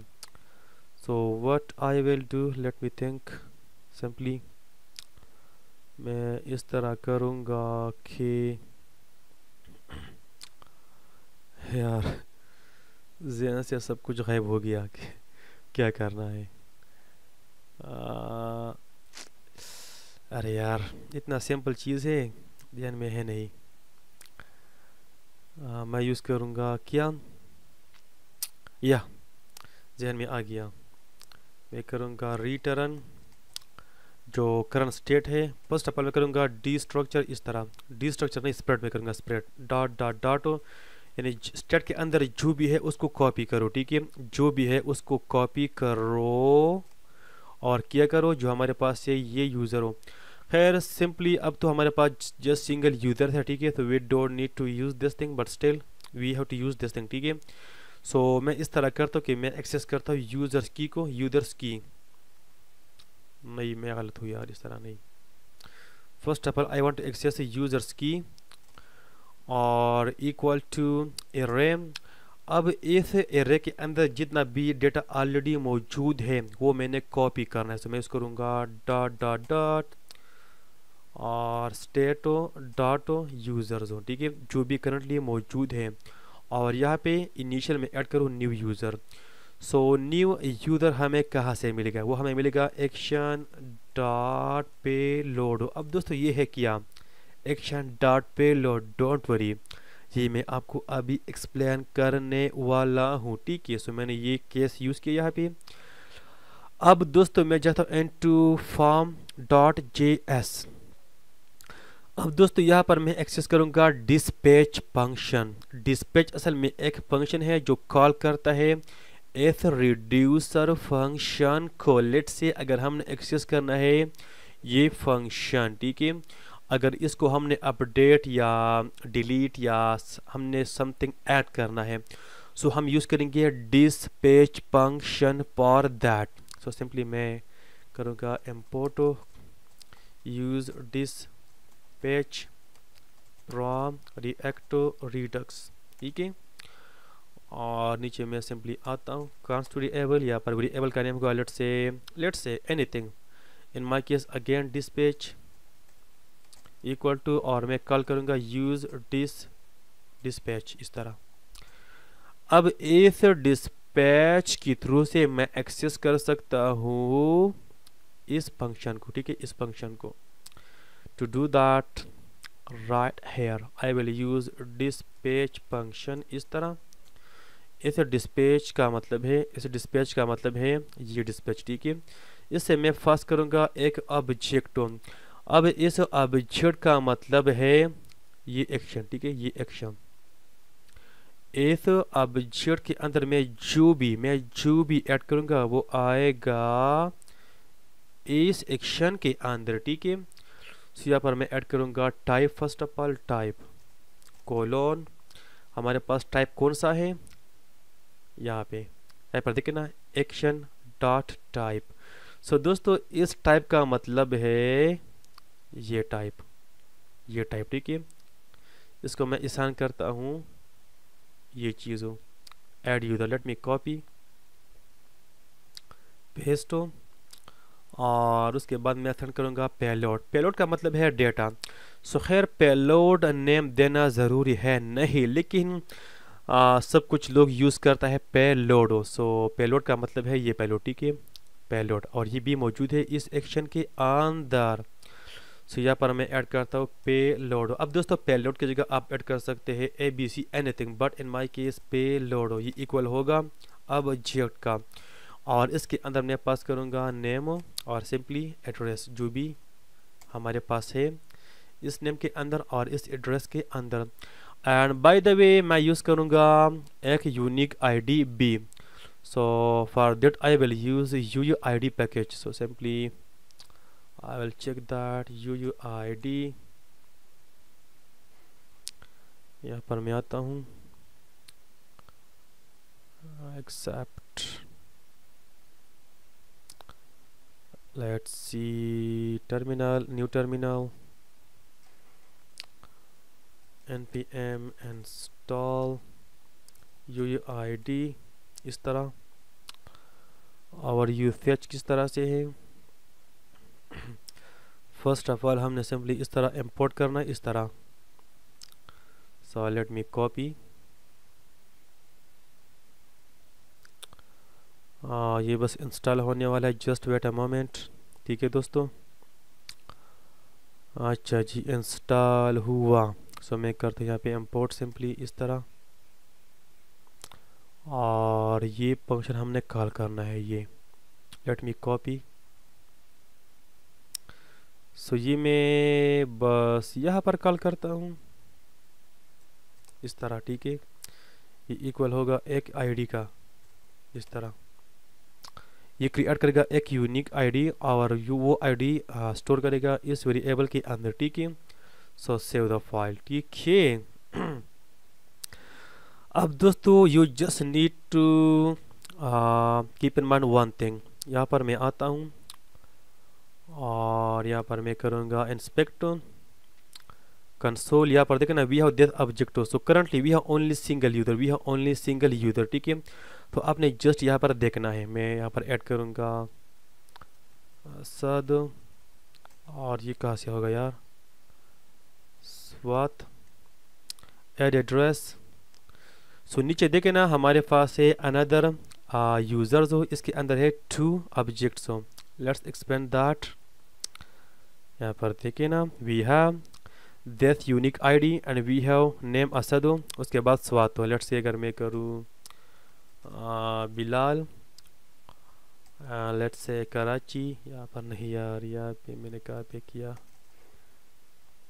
[SPEAKER 1] so what I will do let me think simply मैं इस तरह करूँगा कि यार जहन से सब कुछ गायब हो गया कि क्या करना है आ, अरे यार इतना सिंपल चीज़ है जहन में है नहीं आ, मैं यूज़ करूँगा क्या या जहन में आ गया मैं करूँगा रिटर्न जो करंट स्टेट है फर्स्ट ऑफ ऑल मैं करूँगा डी स्ट्रक्चर इस तरह डी स्ट्रक्चर नहीं स्प्रेड में करूँगा स्प्रेड डॉट डॉट डॉट यानी स्टेट के अंदर जो भी है उसको कॉपी करो ठीक है जो भी है उसको कॉपी करो और क्या करो जो हमारे पास है ये यूज़र हो खैर सिंपली अब तो हमारे पास जस्ट सिंगल यूज़र है ठीक है तो we don't need to use this thing but still we have to use this thing ठीक है सो so, मैं इस तरह करता हूँ कि मैं एक्सेस करता हूँ यूज़र्स की को यूज़र्स की नहीं मैं गलत हूँ यार इस तरह नहीं first of all I want to access users की और इक्वल टू एरे अब इस एरे के अंदर जितना भी डेटा ऑलरेडी मौजूद है वो मैंने कॉपी करना है तो so, मैं इसको करूँगा डॉट डॉट डॉट और स्टेटो डॉटो यूज़र्स हो ठीक है जो भी करंटली मौजूद है और यहाँ पे इनिशियल में ऐड करूँ new user so new user हमें कहाँ से मिलेगा वो हमें मिलेगा एक्शन डॉट पे लोड अब दोस्तों ये है क्या action dot payload don't worry ये मैं आपको अभी एक्सप्लेन करने वाला हूँ ठीक है सो मैंने ये केस यूज़ किया यहाँ पे अब दोस्तों मैं जाता हूँ into form dot J S अब दोस्तों यहाँ पर मैं एक्सेस करूँगा डिस्पैच फंक्शन डिस्पैच असल में एक फंक्शन है जो कॉल करता है एथ रिड्यूसर फंक्शन को लेट से अगर हमने एक्सेस करना है ये फंक्शन ठीक है अगर इसको हमने अपडेट या डिलीट या हमने समथिंग ऐड करना है सो हम यूज़ करेंगे dispatch function for that so simply मैं करूँगा import use dispatch patch from react Redux ठीक है और नीचे मैं सिंपली आता हूँ कांस टू रिएबल यहाँ पर रिएबल का नेम को late say late say anything in my case again dispatch equal to और मैं कॉल करूँगा यूज डिस डिस्पैच इस तरह अब इस डिस्पैच के थ्रू से मैं एक्सेस कर सकता हूँ इस फंक्शन को ठीक है इस फंक्शन को to do that right here I will use dispatch function इस तरह इस dispatch का मतलब है इस dispatch का मतलब है ये dispatch ठीक है इससे मैं फर्स्ट करूँगा एक ऑब्जेक्ट अब इस ऑब्जेक्ट का मतलब है ये एक्शन ठीक है ये एक्शन इस ऑब्जेक्ट के अंदर मैं जो भी मैं जो भी ऐड करूँगा वो आएगा इस एक्शन के अंदर ठीक है सो यहाँ पर मैं ऐड करूँगा type first of all type colon हमारे पास टाइप कौन सा है यहाँ पे यहाँ पर देखे ना एक्शन डॉट टाइप सो दोस्तों इस टाइप का मतलब है ये टाइप ये टाइप ठीक है इसको मैं आसान करता हूँ ये चीज़ों add you let me copy paste हो और उसके बाद मैं असेंड करूँगा पेलोड पेलोड का मतलब है डेटा सो खैर पेलोड नेम देना ज़रूरी है नहीं लेकिन आ, सब कुछ लोग यूज़ करता है लोडो सो पेलोड का मतलब है ये पेलोटी के पेलोड और ये भी मौजूद है इस एक्शन के अंदर सो यहाँ पर मैं ऐड करता हूँ पे लोडो अब दोस्तों पे लोड की जगह आप ऐड कर सकते हैं A B C thing but in my case payload ये इक्वल होगा अब जेट का और इसके अंदर मैं पास करूँगा नेम और सिंपली एड्रेस जो भी हमारे पास है इस नेम के अंदर और इस एड्रेस के अंदर एंड बाय द वे मैं यूज़ करूँगा एक यूनिक आईडी बी so for that I will use U U I D package so simply I will check that U U I D यहाँ पर मैं आता हूँ except let's see terminal new terminal npm install uuid इस तरह और usage किस तरह से है फर्स्ट ऑफ ऑल हमने सिंपली इस तरह इंपोर्ट करना है इस तरह सो लेट मी कॉपी आ, ये बस इंस्टॉल होने वाला है जस्ट वेट अ मोमेंट ठीक है दोस्तों अच्छा जी इंस्टॉल हुआ सो मैं करते यहाँ पे इम्पोर्ट सिंपली इस तरह और ये फंक्शन हमने कॉल करना है ये लेट मी कॉपी सो ये मैं बस यहाँ पर कॉल करता हूँ इस तरह ठीक है ये इक्वल होगा एक आईडी का इस तरह ये क्रिएट करेगा एक यूनिक आईडी और यू वो आईडी स्टोर करेगा इस वेरिएबल के अंदर ठीक है सो सेव द फाइल ठीक है *clears throat* अब दोस्तों you just need to keep in mind one thing यहाँ पर मैं आता हूँ और यहाँ पर मैं करूँगा इंस्पेक्ट कंसोल यहाँ पर देखें ना we have this object so currently we have only single user we have only single user ठीक है तो आपने जस्ट यहाँ पर देखना है मैं यहाँ पर ऐड करूँगा सद और ये कहाँ से होगा यार स्वात एड एड्रेस सो नीचे देखे ना हमारे पास है अनदर यूज़र्स uh, हो इसके अंदर है टू ऑब्जेक्ट्स हो लेट्स एक्सपेंड दैट यहाँ पर देखे ना we have that unique ID and we have name Asad हो उसके बाद स्वात हो लेट्स से अगर मैं करूँ बिलाल लेट्स से कराची यहाँ पर नहीं यार यहाँ पे मैंने कहाँ पे किया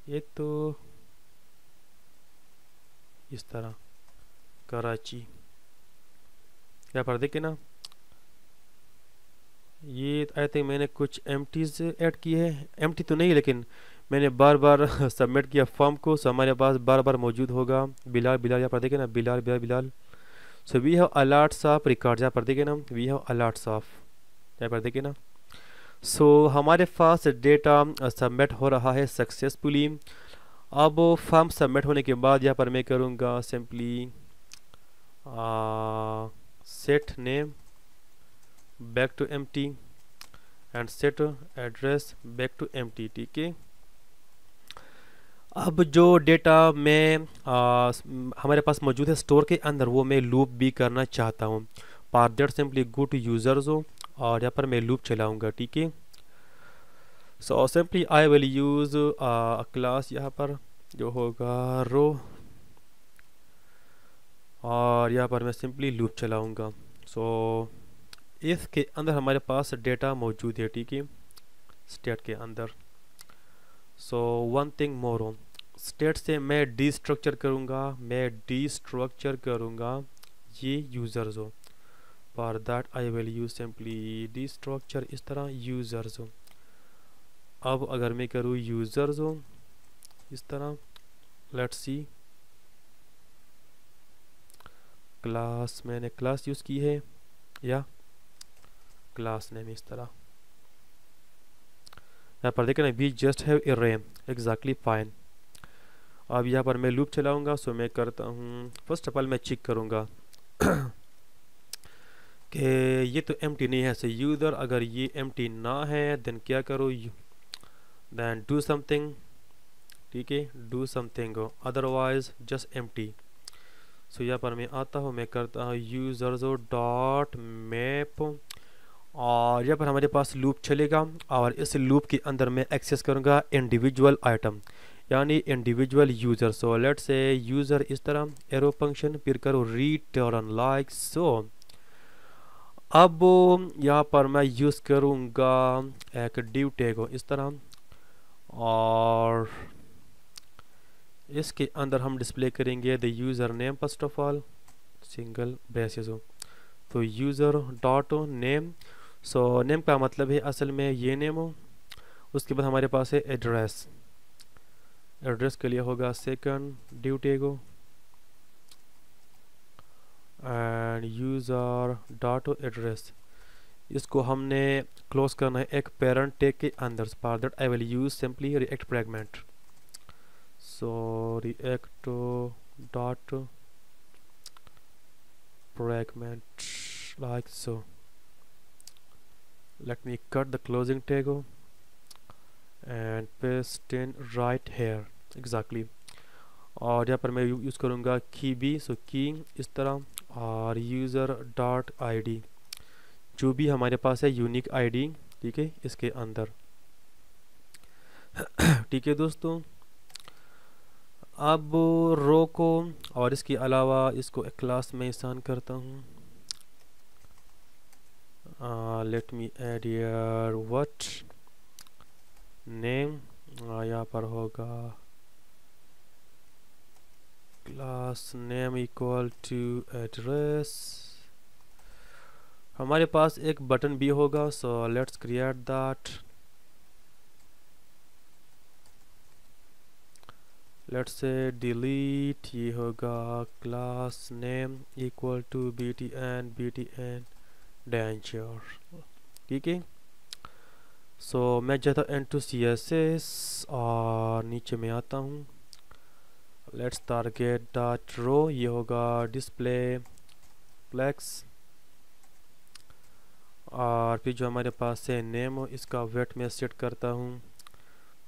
[SPEAKER 1] ये तो इस तरह कराची यहाँ पर देखे ना ये आई थिंक मैंने कुछ एम ऐड किए हैं एम तो नहीं लेकिन मैंने बार बार सबमिट किया फॉर्म को हमारे पास बार बार मौजूद होगा बिलाल बिलाल यहाँ पर देखे ना Bilal Bilal Bilal so we have a of record यहाँ पर देखिए ना वी हैव a ऑफ यहाँ पर देखिए ना सो so, हमारे पास डेटा सबमिट uh, हो रहा है सक्सेसफुली अब फॉर्म सबमिट होने के बाद यहाँ पर मैं करूँगा simply set name back to empty and set address back to empty ठीक है अब जो डेटा मैं आ, हमारे पास मौजूद है स्टोर के अंदर वो मैं लूप भी करना चाहता हूँ for that simply go to users हो और यहाँ पर मैं लूप चलाऊँगा ठीक है so simply I will use class यहाँ पर जो होगा रो और यहाँ पर मैं सिंपली लूप चलाऊँगा सो so, इसके अंदर हमारे पास डेटा मौजूद है ठीक है स्टेट के अंदर so one thing more state से मैं डी स्ट्रक्चर करूँगा मैं डी स्ट्रक्चर करूँगा ये यूज़र्स हो for that I will use simply destructure इस तरह यूज़र्स हो अब अगर मैं करूँ यूज़र्स हो इस तरह लेट्स सी क्लास मैंने क्लास यूज़ की है या क्लास नेम इस तरह यहाँ पर देखें ना we just have array exactly fine अब यहाँ पर मैं लूप चलाऊँगा सो मैं करता हूँ फर्स्ट ऑफ ऑल मैं चेक करूँगा *clears throat* कि ये तो एम नहीं है सो यूज़र अगर ये एम ना है देन क्या करो देन डू समथिंग ठीक है do something otherwise just um so यहाँ पर मैं आता हूँ मैं करता हूँ यूज़र डॉट मैप और यहाँ पर हमारे पास लूप चलेगा और इस लूप के अंदर मैं एक्सेस करूँगा इंडिविजुअल आइटम यानी individual user so late say user इस तरह एरो फंक्शन फिर करो रिटर्न लाइक सो अब यहाँ पर मैं यूज़ करूँगा एक डिव टैग इस तरह और इसके अंदर हम डिस्प्ले करेंगे the user name first of all single braces हो तो user dot name so so, name का मतलब है असल में ये नेम हो उसके बाद हमारे पास है एड्रेस एड्रेस के लिए होगा सेकंड ड्यू टेगो एंड यूज़र डॉट एड्रेस इसको हमने क्लोज करना है एक पेरेंट टेक के अंदर for that I will use simply React fragment so React dot fragment like so let me cut the closing tag and paste in right here exactly और यहाँ पर मैं यूज़ करूँगा की बी सो की इस तरह और यूज़र डॉट आईडी जो भी हमारे पास है यूनिक आईडी ठीक है इसके अंदर *coughs* ठीक है दोस्तों अब रो को और इसके अलावा इसको क्लास में आसान करता हूँ uh, let me add here what name uh, यहाँ पर होगा class name equal to address हमारे पास एक बटन भी होगा so let's create that let's say delete ये होगा class name equal to B T N B T N danger ठीक है सो मैं जाता into C S S और नीचे में आता हूँ लेट्स टारगेट डॉट रो ये होगा डिस्प्ले फ्लैक्स और फिर जो हमारे पास है नेम हो इसका वेट में सेट करता हूँ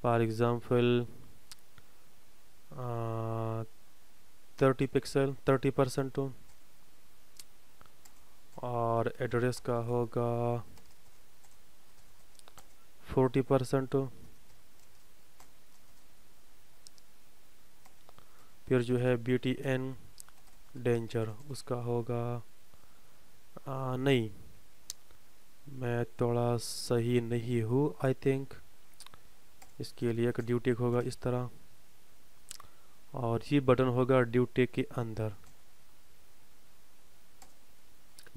[SPEAKER 1] for example thirty pixel thirty percent हो और एड्रेस का होगा फोर्टी परसेंट फिर जो है बी टी एन डेंजर उसका होगा आ, नहीं मैं थोड़ा सही नहीं हूँ आई थिंक इसके लिए एक ड्यूटी होगा इस तरह और ये बटन होगा ड्यूटी के अंदर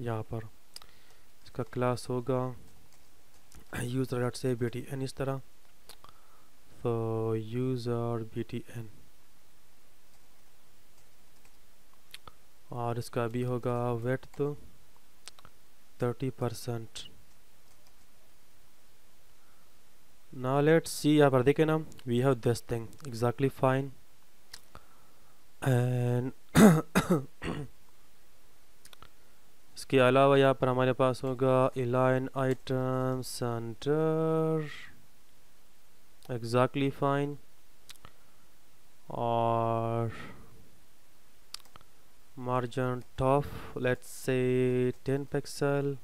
[SPEAKER 1] यहाँ पर इसका क्लास होगा यूज़र डॉट से बी टी एन इस तरह तो यूज़र बी टी एन और इसका भी होगा वेट तो थर्टी परसेंट ना लेट सी यहाँ पर देखे ना we have this thing exactly fine and इसके अलावा यहाँ पर हमारे पास होगा align item center exactly fine और margin top let's say ten pixel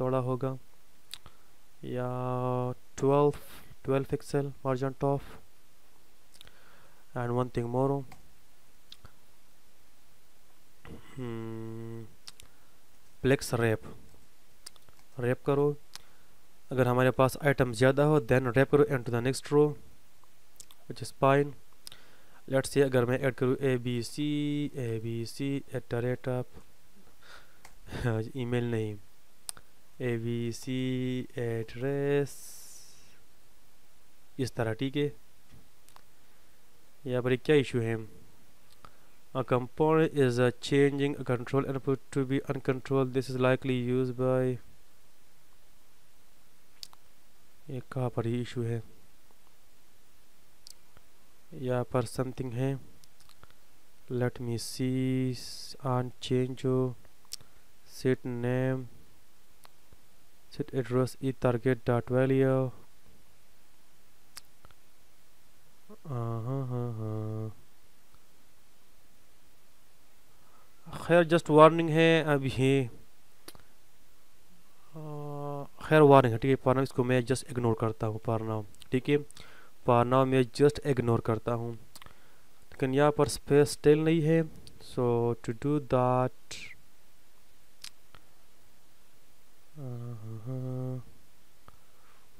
[SPEAKER 1] थोड़ा होगा या twelve twelve pixel margin top and one thing more flex wrap wrap करो अगर हमारे पास आइटम ज़्यादा हो देन रैप करो and to the next row which is fine let's say अगर मैं ऐड करूँ A B C A B C at the rate of email नहीं ए बी सी एड्रेस इस तरह ठीक है यहाँ पर क्या इशू है A component is a changing a control input to be uncontrolled. This is likely used by ये कहाँ पर ही इशू है यहाँ पर समथिंग है let me see on change हो set name set address e target dot value uh -huh, uh -huh. खैर just warning है अब ये खैर वार्निंग है ठीक है पारना इसको मैं जस्ट इग्नोर करता हूँ पारना ठीक है पारना मैं जस्ट इग्नोर करता हूँ लेकिन यहाँ पर स्पेस स्टेल नहीं है so to do that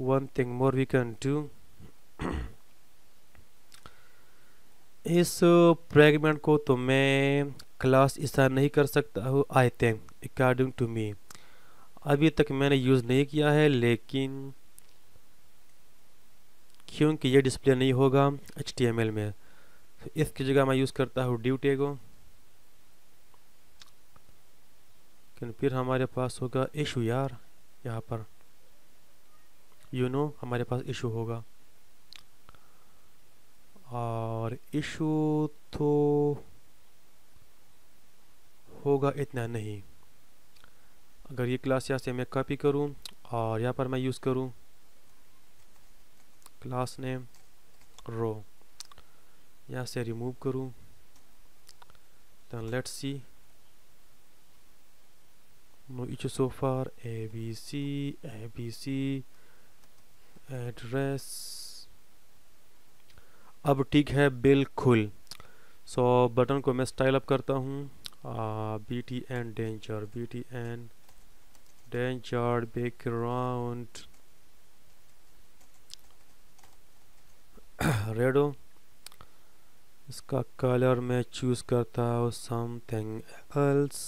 [SPEAKER 1] one thing more we can do is fragment uh, को तो मैं क्लास ऐसा नहीं कर सकता हो I think according to me अभी तक मैंने यूज़ नहीं किया है लेकिन क्योंकि ये डिस्प्ले नहीं होगा एच में तो इसकी जगह मैं यूज़ करता हूँ ड्यू टेगो लेकिन फिर हमारे पास होगा इशू यार यहाँ पर यू you नो know, हमारे पास इशू होगा और इशू तो होगा इतना नहीं अगर ये क्लास यहाँ से मैं कॉपी करूँ और यहाँ पर मैं यूज़ करूँ क्लास नेम रो यहाँ से रिमूव करूँ each so far A B C A B C address अब ठीक है बिल्कुल सो so, बटन को मैं स्टाइल अप करता हूँ Uh, btn danger btn danger background red *coughs* इसका कलर मैं चूज़ करता हूँ something else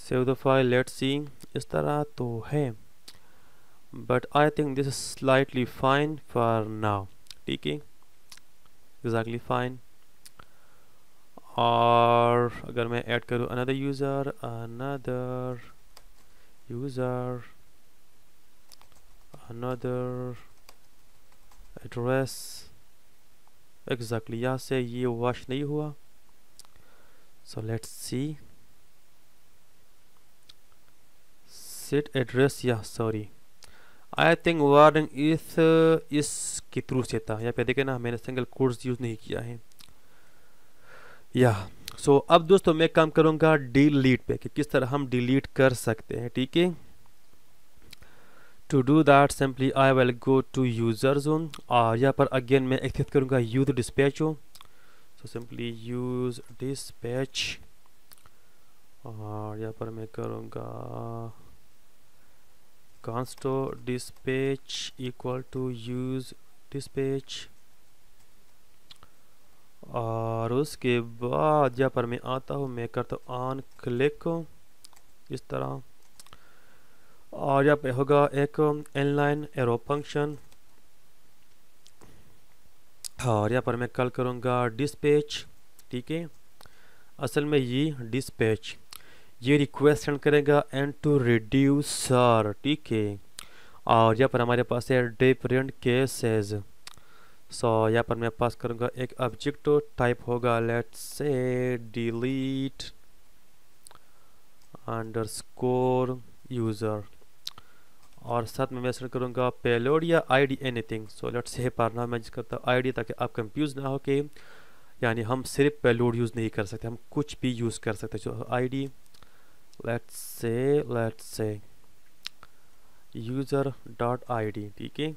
[SPEAKER 1] save the file let see इस तरह तो है but I think this is slightly fine for now speaking exactly fine और अगर मैं ऐड करूँ another user another user another address exactly यहाँ से ये वॉश नहीं हुआ so let's see set address या सॉरी आई थिंक वार्निंग इस के थ्रू से था यहाँ पे देखें ना मैंने सिंगल कोर्स यूज़ नहीं किया है या सो so, अब दोस्तों मैं काम करूँगा डिलीट पे कि किस तरह हम डिलीट कर सकते हैं ठीक है to do that simply I will go to user जोन और यहाँ पर अगेन मैं एक्सेस करूँगा यूज डिस्पैच हो सो सिंपली यूज़ डिस्पैच और यहाँ पर मैं करूँगा const dispatch equal to use dispatch और उसके बाद जहाँ पर मैं आता हूँ मैं करता हूँ ऑन क्लिक इस तरह और यहाँ पे होगा एक इनलाइन एरो फंक्शन और यहाँ पर मैं कल करूँगा डिस्पैच ठीक है असल में ये डिस्पैच ये रिक्वेस्ट सेंड करेगा एंड टू रिड्यूसर ठीक है और यहाँ पर हमारे पास है डिफरेंट केसेस सो यहाँ पर मैं पास करूँगा एक ऑब्जेक्ट टाइप होगा let's say delete underscore user और साथ में मैं सेंड करूँगा पेलोड या I D anything so let's say पढ़ना मैं करता हूँ आई डी ताकि आप कंफ्यूज ना हो कि यानी हम सिर्फ पेलोड यूज़ नहीं कर सकते हम कुछ भी यूज़ कर सकते जो I D let's say let's say user dot I D ठीक है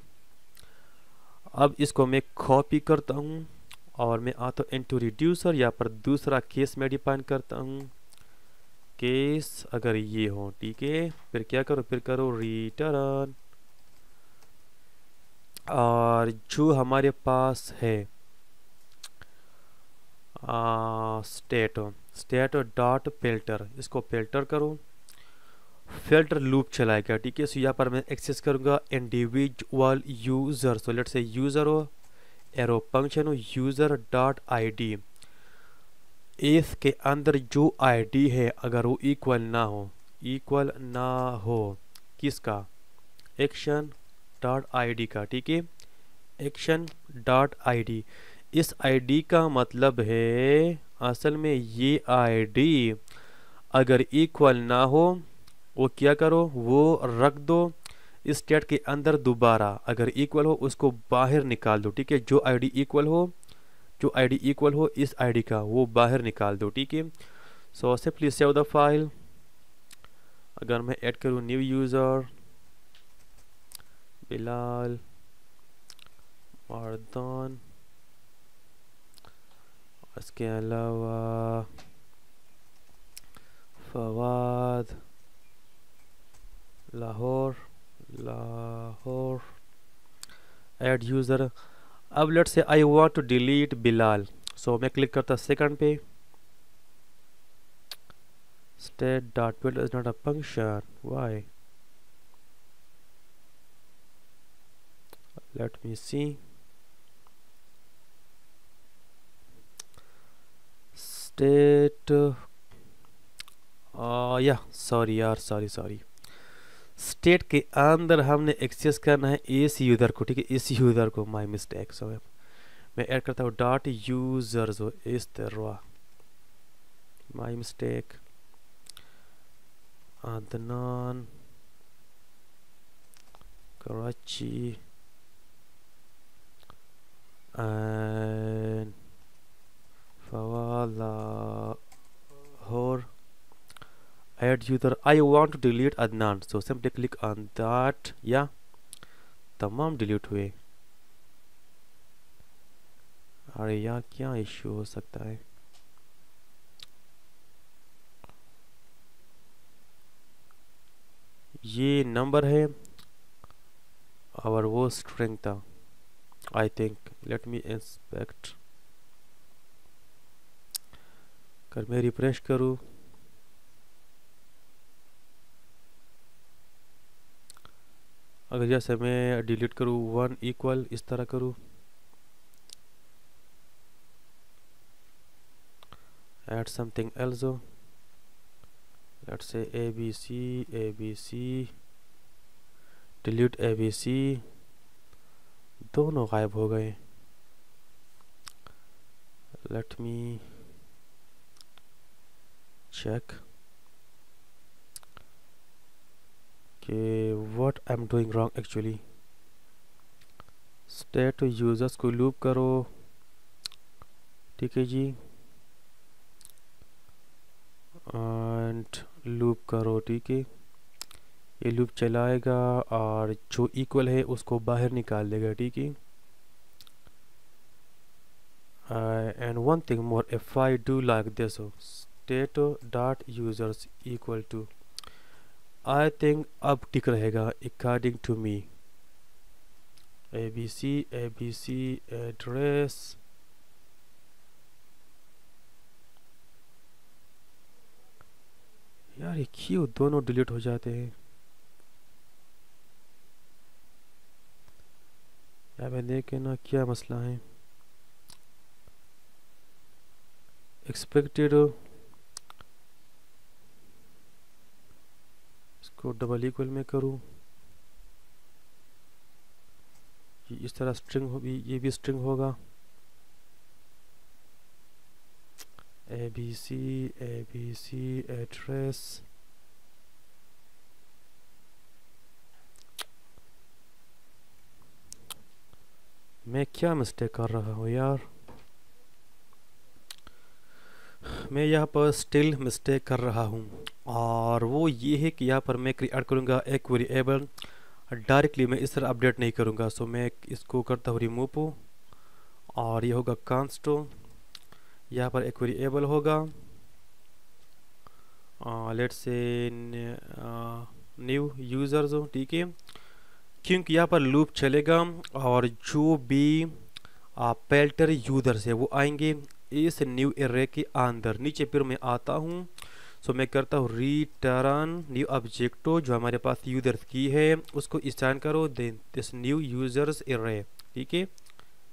[SPEAKER 1] अब इसको मैं कॉपी करता हूँ और मैं आता हूँ टू रिड्यूसर या पर दूसरा केस में डिफाइन करता हूँ केस अगर ये हो ठीक है फिर क्या करो फिर करो रिटर्न और जो हमारे पास है स्टेट स्टेट डॉट फिल्टर इसको फिल्टर करो फिल्टर लूप चलाएगा ठीक है सो यहाँ पर मैं एक्सेस करूँगा individual user so late say user हो एरो फंक्शन हो यूज़र डॉट आई डी इसके अंदर जो आईडी है अगर वो इक्वल ना हो इक्वल ना हो किसका एक्शन डॉट आई डी का ठीक है एक्शन डॉट आई डी इस आई का मतलब है असल में ये आई अगर इक्वल ना हो वो क्या करो वो रख दो इस टेट के अंदर दोबारा अगर इक्वल हो उसको बाहर निकाल दो ठीक है जो आईडी इक्वल हो जो आईडी इक्वल हो इस आईडी का वो बाहर निकाल दो ठीक है सो से प्लीज सेव द फाइल अगर मैं ऐड करूँ न्यू यूज़र बिलाल मर्दान इसके अलावा फवाद लाहौर लाहौर एड यूज़र अब late say I want to delete Bilal so मैं क्लिक करता सेकंड पे state dot build is not a function why let me see state या सॉरी यार सॉरी सॉरी स्टेट के अंदर हमने एक्सेस करना है इस यूज़र को ठीक है इस यूज़र को माई मिस्टेक मैं ऐड करता हूँ डॉट यूज़र जो इस तरह my mistake Adnan Karachi and Fawalahor add user I want to delete Adnan so simply click on that yeah tamam delete हुए are यार kya issue हो सकता है ये नंबर है और वो स्ट्रिंग था I think let me inspect कर मैं रिफ्रेश करूँ अगर जैसे मैं डिलीट करूँ वन इक्वल इस तरह करूँ add something also let's say A B C A B C delete A B C दोनों गायब हो गए let me check okay what I'm doing wrong actually state to users को loop करो ठीक है जी एंड लूप करो ठीक है ये लूप चलाएगा और जो इक्वल है उसको बाहर निकाल देगा ठीक है and one thing more if I do like this data dot users equal to I think अब टिक रहेगा according to me A B C A B C address यार ये क्यों दोनों डिलीट हो जाते हैं यार मैं देखे ना क्या मसला है एक्सपेक्टेड इसको डबल इक्वल में करूँ इस तरह स्ट्रिंग होगी ये भी स्ट्रिंग होगा A B C A B C address मैं क्या मिस्टेक कर रहा हूँ यार मैं यहाँ पर स्टिल मिस्टेक कर रहा हूँ और वो ये है कि यहाँ पर मैं क्रिएट करूँगा एक वेरिएबल डायरेक्टली मैं इस तरह अपडेट नहीं करूँगा सो मैं इसको करता हूँ रिमूव और ये होगा कांस्टो यहाँ पर एक वेरिएबल होगा लेट से न्यू यूज़र्स हो ठीक है क्योंकि यहाँ पर लूप चलेगा और जो भी पेल्टर यूज़र्स है वो आएंगे इस न्यू एरे के अंदर नीचे फिर मैं आता हूँ सो मैं करता हूँ रिटर्न न्यू ऑब्जेक्टो जो हमारे पास यूज़र्स की है उसको स्टैंड करो then this new users array ठीक है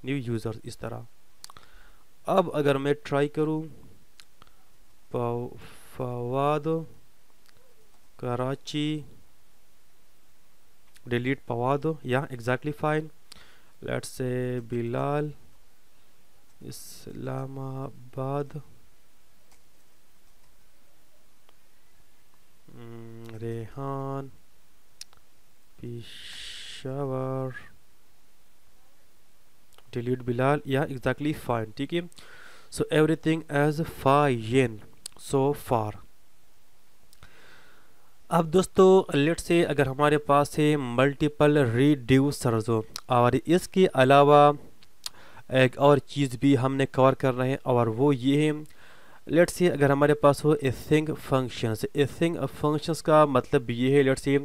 [SPEAKER 1] न्यू यूज़र्स इस तरह अब अगर मैं ट्राई करूँ फवाद कराची डिलीट पवाद या exactly fine let's say Bilal Islamabad Rehan Peshawar delete Bilal yeah exactly fine okay so everything as fine so far अब दोस्तों लेट से अगर हमारे पास है मल्टीपल रिड्यूसर्स और इसके अलावा एक और चीज़ भी हमने कवर कर रहे हैं और वो ये है लेट्स सी अगर हमारे पास हो एसिंग फंक्शंस एसिंग फंक्शंस का मतलब ये है लेट्स सी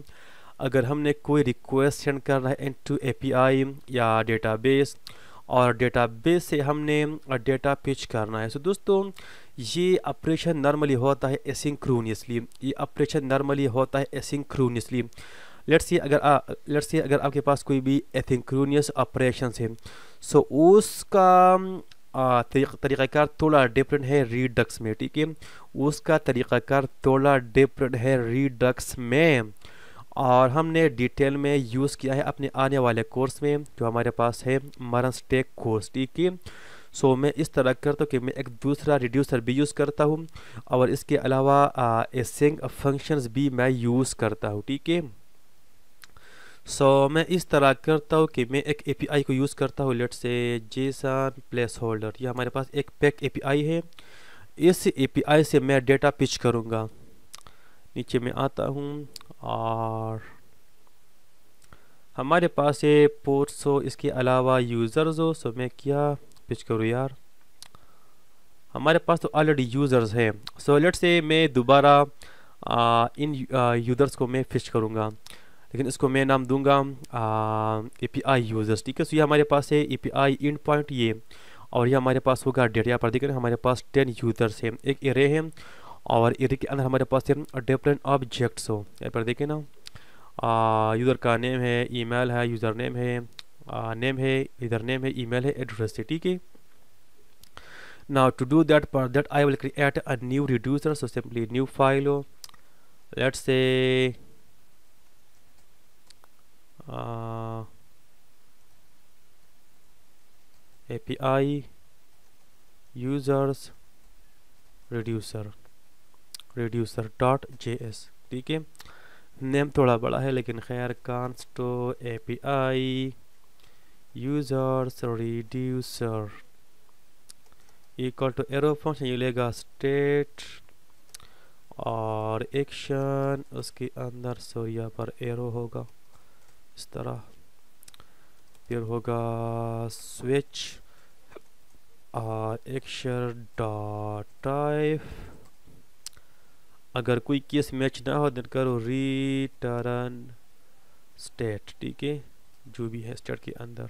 [SPEAKER 1] अगर हमने कोई रिक्वेस्ट सेंड करना है टू एपीआई या डेटाबेस और डेटाबेस से हमने डेटा पिच करना है सो so, दोस्तों ये ऑपरेशन नॉर्मली होता है एसिंक्रोनियसली ये ऑपरेशन नॉर्मली होता है एसिंक्रोनियसली लेट्स ये अगर लेट्स सी अगर आपके पास कोई भी एथिंक्रोनियस ऑपरेशन है सो so, उसका तरीक़ाकार थोड़ा डिफरेंट है रीडक्स में ठीक है उसका तरीक़ाकार थोड़ा डिफरेंट है रीडक्स में और हमने डिटेल में यूज़ किया है अपने आने वाले कोर्स में जो हमारे पास है मरन टेक कोर्स ठीक है सो मैं इस तरह करता हूँ कि मैं एक दूसरा रिड्यूसर भी यूज़ करता हूँ और इसके अलावा एसिंग फंक्शंस भी मैं यूज़ करता हूँ ठीक है सो so, मैं इस तरह करता हूँ कि मैं एक एपीआई को यूज़ करता हूँ लेट से जेसन प्लेस होल्डर यह हमारे पास एक पैक एपीआई है इस एपीआई से मैं डेटा पिच करूँगा नीचे मैं आता हूँ और हमारे पास ये पोर्ट्स हो इसके अलावा यूज़र्स हो सो मैं क्या पिच करूँ यार हमारे पास तो ऑलरेडी यूज़र्स हैं सो लेट से मैं दोबारा इन यूज़र्स को मैं पिच करूँगा लेकिन इसको मैं नाम दूंगा ए पी आई यूजर्स ठीक है सो ये हमारे पास है ए पी आई इन पॉइंट ये और ये हमारे पास होगा डेटा यहाँ पर देख रहे हैं हमारे पास टेन यूज़र्स है एक एरे है और एरे के अंदर हमारे पास डिफरेंट ऑब्जेक्ट्स हो यहाँ पर देखें ना यूज़र का नेम है ईमेल है यूज़र नेम है आ, नेम है इधर नेम है ईमेल है एड्रेस है ठीक है टू डू दैट पर that I will create a new reducer so simply new file हो let's say uh, API users reducer reducer dot js ठीक है नेम थोड़ा बड़ा है लेकिन खैर const A P I users reducer equal to arrow function ये लेगा स्टेट और एक्शन उसके अंदर सोरिया पर एरो होगा इस तरह फिर होगा स्विच एक्शर टाइप अगर कोई केस मैच ना हो दिन करो रिटर्न स्टेट ठीक है जो भी है स्टेट के अंदर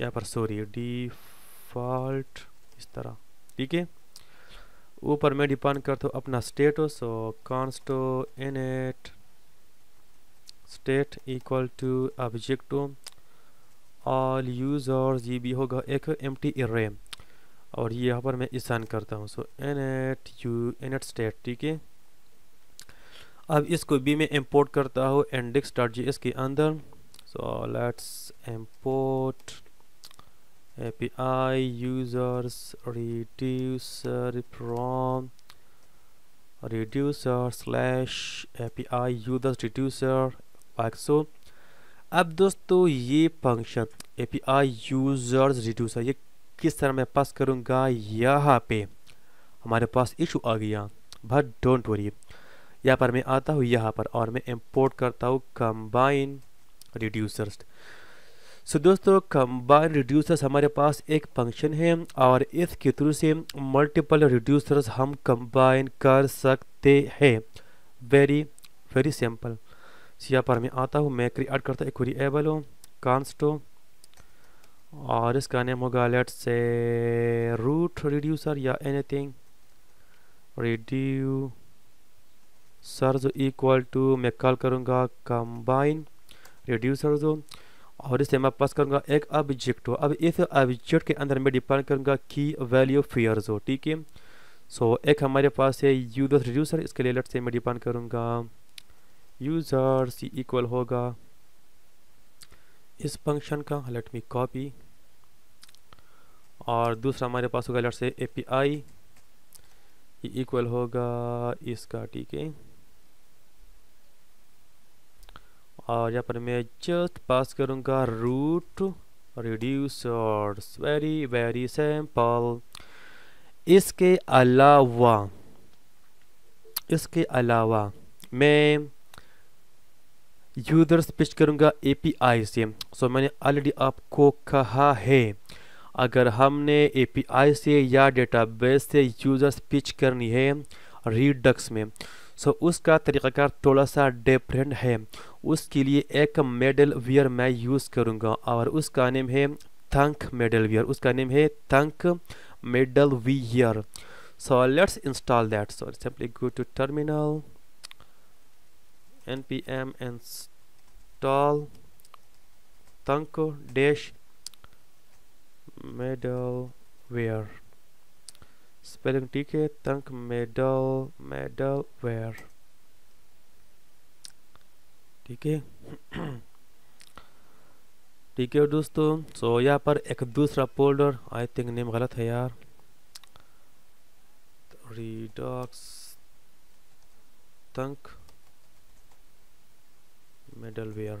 [SPEAKER 1] यहाँ पर सॉरी डिफॉल्ट इस तरह ठीक है ऊपर मैं डिपेंड करता हूँ अपना स्टेटस और const init state equal to object all use और जी बी होगा एक एम टी एरे और ये यहाँ पर मैं इसान करता हूँ so init you init state ठीक है अब इसको बी में इम्पोर्ट करता हूँ इंडेक्स डॉट जी एस के अंदर so let's import A P I users reducer from reducer slash A P I users reducer so अब दोस्तों ये function A P I users reducer ये किस तरह मैं पास करूँगा यहाँ पे हमारे पास इशू आ गया बट डोंट वरी यहाँ पर मैं आता हूँ यहाँ पर और मैं इंपोर्ट करता हूँ कम्बाइन रिड्यूसर्स सो दोस्तों कम्बाइन रिड्यूसर्स हमारे पास एक फंक्शन है और इसके थ्रू से मल्टीपल रिड्यूसर्स हम कंबाइन कर सकते हैं वेरी वेरी सिंपल सिया पर में आता हूँ मैं एड करता एक एबल हूँ कॉन्स्टो और इसका नेम होगा लेट से रूट रिड्यूसर या एनीथिंग रिड्यूसर जो इक्वल टू मैं कॉल करूँगा कंबाइन रिड्यूसर जो और इससे मैं पास करूँगा एक ऑब्जेक्ट हो अब इस ऑब्जेक्ट के अंदर मैं डिपेंड करूँगा की वैल्यू फेयर जो ठीक है सो एक हमारे पास है यूज रिड्यूसर इसके लिए लेट से मैं डिपेंड करूँगा यूज़र सी इक्वल होगा इस फंक्शन का लेट मी कॉपी और दूसरा हमारे पास होगा लेट से ए पी आई इक्वल होगा इसका ठीक है और यहाँ पर मैं जस्ट पास करूँगा रूट रिड्यूस और वेरी वेरी सिंपल इसके अलावा इसके अलावा मैं यूजर्स पिच करूँगा एपीआई से सो मैंने ऑलरेडी आपको कहा है अगर हमने एपीआई से या डेटाबेस से यूजर्स पिच करनी है रीडक्स में सो so, उसका तरीक़ाकार थोड़ा सा डिफरेंट है उसके लिए एक मेडल वियर मैं यूज़ करूँगा और उसका नेम है थंक मेडल वियर उसका नेम है thunk middleware so let's install that so simply go to terminal npm install tanko dash middleware spelling tk tank middle middleware ठीक है ठीक है दोस्तों सो so, यहाँ पर एक दूसरा फोल्डर आई थिंक नेम गलत है यार रिडॉक्स तंक middleware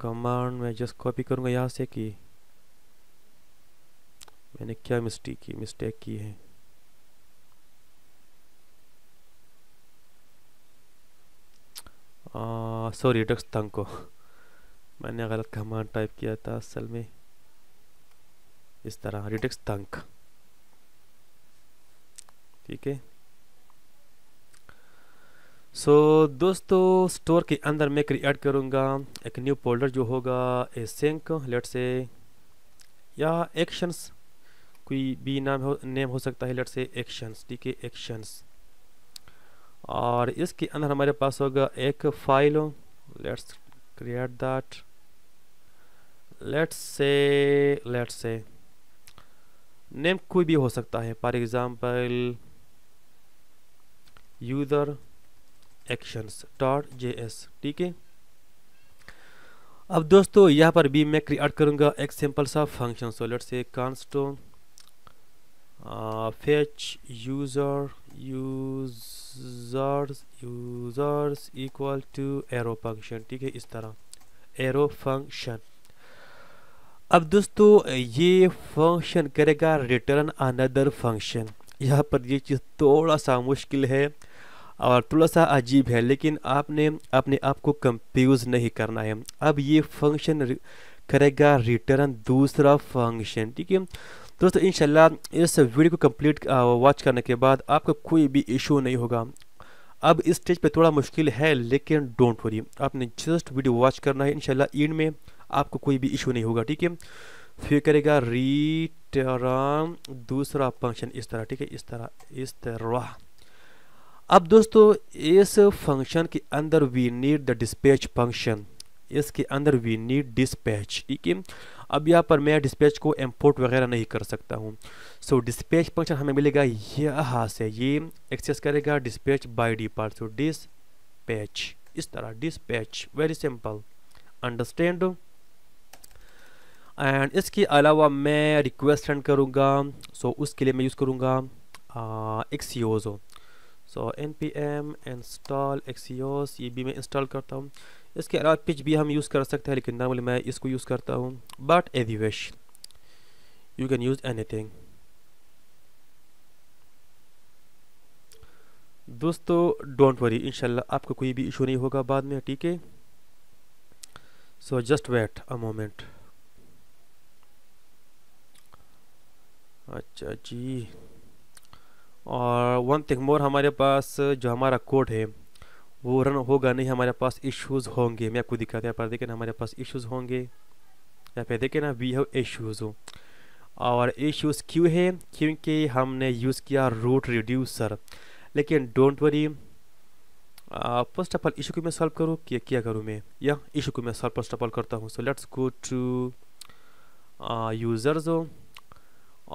[SPEAKER 1] कमांड मैं जस्ट कॉपी करूंगा यहाँ से कि मैंने क्या मिस्टेक की मिस्टेक की है सॉरी डक्स तंग को मैंने गलत कमांड टाइप किया था असल में इस तरह रिटेक्स तंक ठीक है सो so, दोस्तों स्टोर के अंदर मैं क्रिएट करूँगा एक न्यू फोल्डर जो होगा ए सिंक लेट से या एक्शंस कोई भी नाम हो नेम हो सकता है लेट से एक्शंस ठीक है एक्शंस और इसके अंदर हमारे पास होगा एक file let's create that let's say let's say name कोई भी हो सकता है for example user actions dot J S ठीक है अब दोस्तों यहाँ पर भी मैं क्रिएट करूँगा सिंपल सा function so late say const fetch user users users equal to arrow function ठीक है इस तरह एरो फंक्शन अब दोस्तों ये फंक्शन करेगा रिटर्न अनदर फंक्शन यहाँ पर ये चीज़ थोड़ा सा मुश्किल है और थोड़ा सा अजीब है लेकिन आपने अपने आप को कंफ्यूज नहीं करना है अब ये फंक्शन करेगा रिटर्न दूसरा फंक्शन ठीक है दोस्तों इनशाला इस वीडियो को कंप्लीट वॉच करने के बाद आपका कोई भी इशू नहीं होगा अब इस स्टेज पे थोड़ा मुश्किल है लेकिन डोंट वरी आपने जस्ट वीडियो वॉच करना है इनशाला एंड में आपको कोई भी इशू नहीं होगा ठीक है फिर करेगा रिटर्न दूसरा फंक्शन इस तरह ठीक है इस तरह इस तरह अब दोस्तों इस फंक्शन के अंदर we need the dispatch function इसके अंदर वी नीड डिस्पैच ठीक है अब यहाँ पर मैं डिस्पैच को इम्पोर्ट वगैरह नहीं कर सकता हूँ सो डिस्पैच फंक्शन हमें मिलेगा यहाँ से ये एक्सेस करेगा dispatch by part so dispatch इस तरह dispatch very simple understand and इसके अलावा मैं रिक्वेस्ट सेंड करूँगा सो so उसके लिए मैं यूज़ करूँगा axios so N P M install axios ये भी मैं इंस्टॉल करता हूँ इसके अलावा पिच भी हम यूज़ कर सकते हैं लेकिन नॉर्मली मैं इसको यूज़ करता हूँ but as you wish you can use anything दोस्तों डोंट वरी इनशाला आपको कोई भी इशू नहीं होगा बाद में ठीक है so just wait a moment अच्छा जी और वन थिंग मोर हमारे पास जो हमारा कोड है वो रन होगा नहीं हमारे पास इश्यूज़ होंगे मैं आपको दिखाता यहाँ पर देखें हमारे पास इश्यूज़ होंगे यहाँ पे देखें ना वी हैव इश्यूज़ और इश्यूज़ क्यों है क्योंकि हमने यूज़ किया रूट रिड्यूसर लेकिन don't worry first of all issue को मैं सॉल्व करूँ क्या क्या करूँ मैं या इशू को मैं सॉल्व फर्स्ट ऑफ ऑल करता हूँ so let's go to users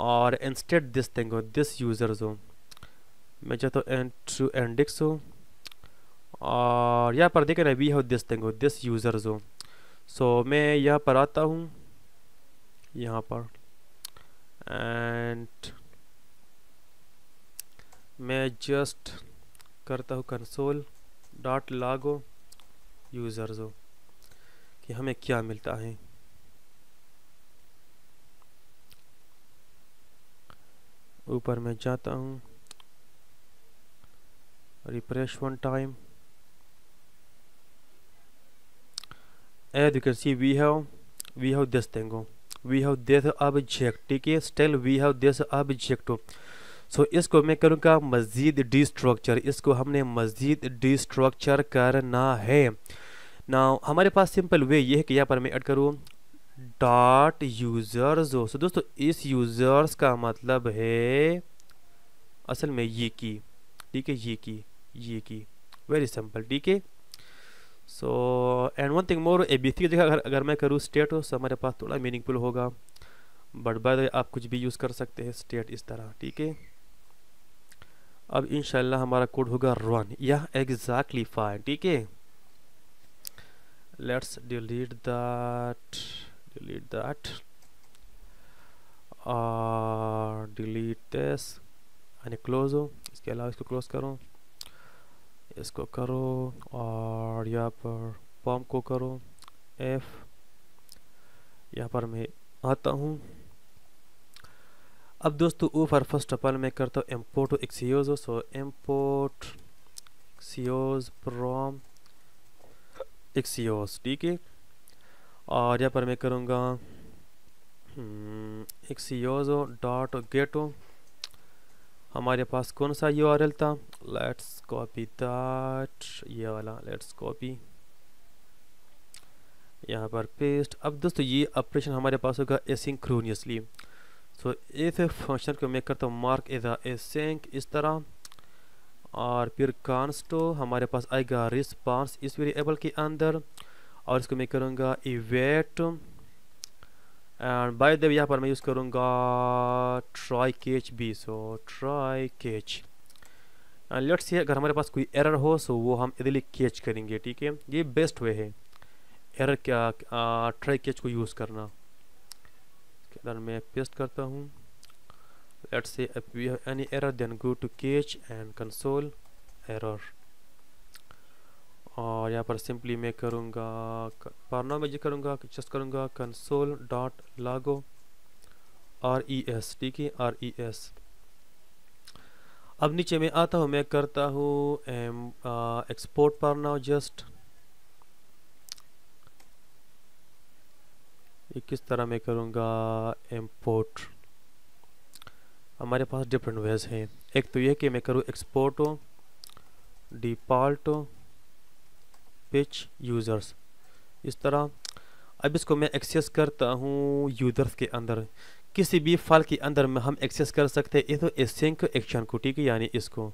[SPEAKER 1] और instead this thing this users मैं चाहता हूँ एंड टू एंडिक्स हो और यहाँ पर देखें ना we have this thing this users हो सो so, मैं यहाँ पर आता हूँ यहाँ पर एंड मैं जस्ट करता हूँ कंसोल डॉट लागो यूज़र्स हो कि हमें क्या मिलता है ऊपर मैं जाता हूँ refresh one time as you can see we have we have this thing we have this object okay still we have this object so so, इसको मैं करूँगा मज़ीद डिस्ट्रक्चर इसको हमने मज़ीद डिस्ट्रक्चर करना है ना हमारे पास सिंपल वे ये है कि यहाँ पर मैं ऐड करूँ डॉट यूज़र्स हो सो दोस्तों इस यूज़र्स का मतलब है असल में ये की ठीक है ये की ये की वेरी सिंपल ठीक है so and one thing more A B C जगह अगर अगर मैं करूँ स्टेट हो सो हमारे पास थोड़ा मीनिंगफुल होगा बट बाय आप कुछ भी यूज़ कर सकते हैं स्टेट इस तरह ठीक है अब इन हमारा कोड होगा रन या एग्जैक्टली फाइन ठीक है let's delete that delete that और डिलीट दिस यानी क्लोज हो इसके अलावा इसको क्लोज करूँ इसको करो और यहाँ पर पम को करो एफ यहाँ पर मैं आता हूँ अब दोस्तों ऊपर फर्स्ट ऑफ ऑल मैं करता हूँ import axios so import axios from axios ठीक है और यहाँ पर मैं करूँगा एक्सीज डॉट गेटो हमारे पास कौन सा यू था लेट्स कॉपी दैट ये वाला लेट्स कॉपी यहाँ पर पेस्ट अब दोस्तों ये ऑपरेशन हमारे पास होगा एसिंक्रोनियसली सो इस फंक्शन को मैं करता हूँ मार्क एज एसेंक इस तरह और फिर कॉन्स्टो तो हमारे पास आएगा रिस्पांस इस वेरिएबल के अंदर और इसको मैं करूँगा इवेट एंड बाय द यहाँ पर मैं यूज़ करूँगा try catch B so try catch and let's ये अगर हमारे पास कोई एरर हो सो वो हम इजीली कैच करेंगे ठीक है ये बेस्ट वे है एरर क्या ट्राई कैच को यूज़ करना इसके अंदर मैं पेस्ट करता हूँ लेट्स से if we have any error then go to cache and console error और यहाँ पर सिंपली मैं करूँगा पार्नो में ये करूँगा जस्ट करूँगा console dot log R E S ठीक है आर ई एस अब नीचे में आता हूँ मैं करता हूँ एक्सपोर्ट पर नाउ जस्ट ये किस तरह मैं करूँगा एम्पोर्ट हमारे पास डिफरेंट वेज हैं एक तो ये कि मैं करूँ एक्सपोर्ट डिफॉल्ट पेज यूज़र्स इस तरह अब इसको मैं एक्सेस करता हूँ यूज़र्स के अंदर किसी भी फाइल के अंदर में हम एक्सेस कर सकते हैं तो इस सिंक एक्शन को ठीक है यानी इसको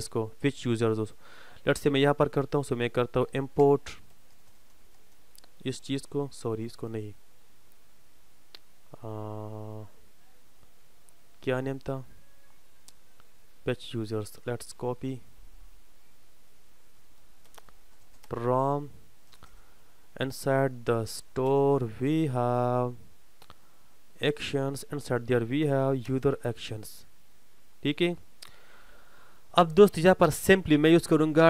[SPEAKER 1] इसको पिच यूज़र्स लट से मैं यहाँ पर करता हूँ सो मैं करता हूँ इम्पोर्ट इस चीज़ को सॉरी इसको नहीं आ, क्या नेम था fetch users let's copy prom inside the store we have actions inside there we have user actions ठीक है अब दोस्त यहाँ पर सिंपली मैं यूज़ करूँगा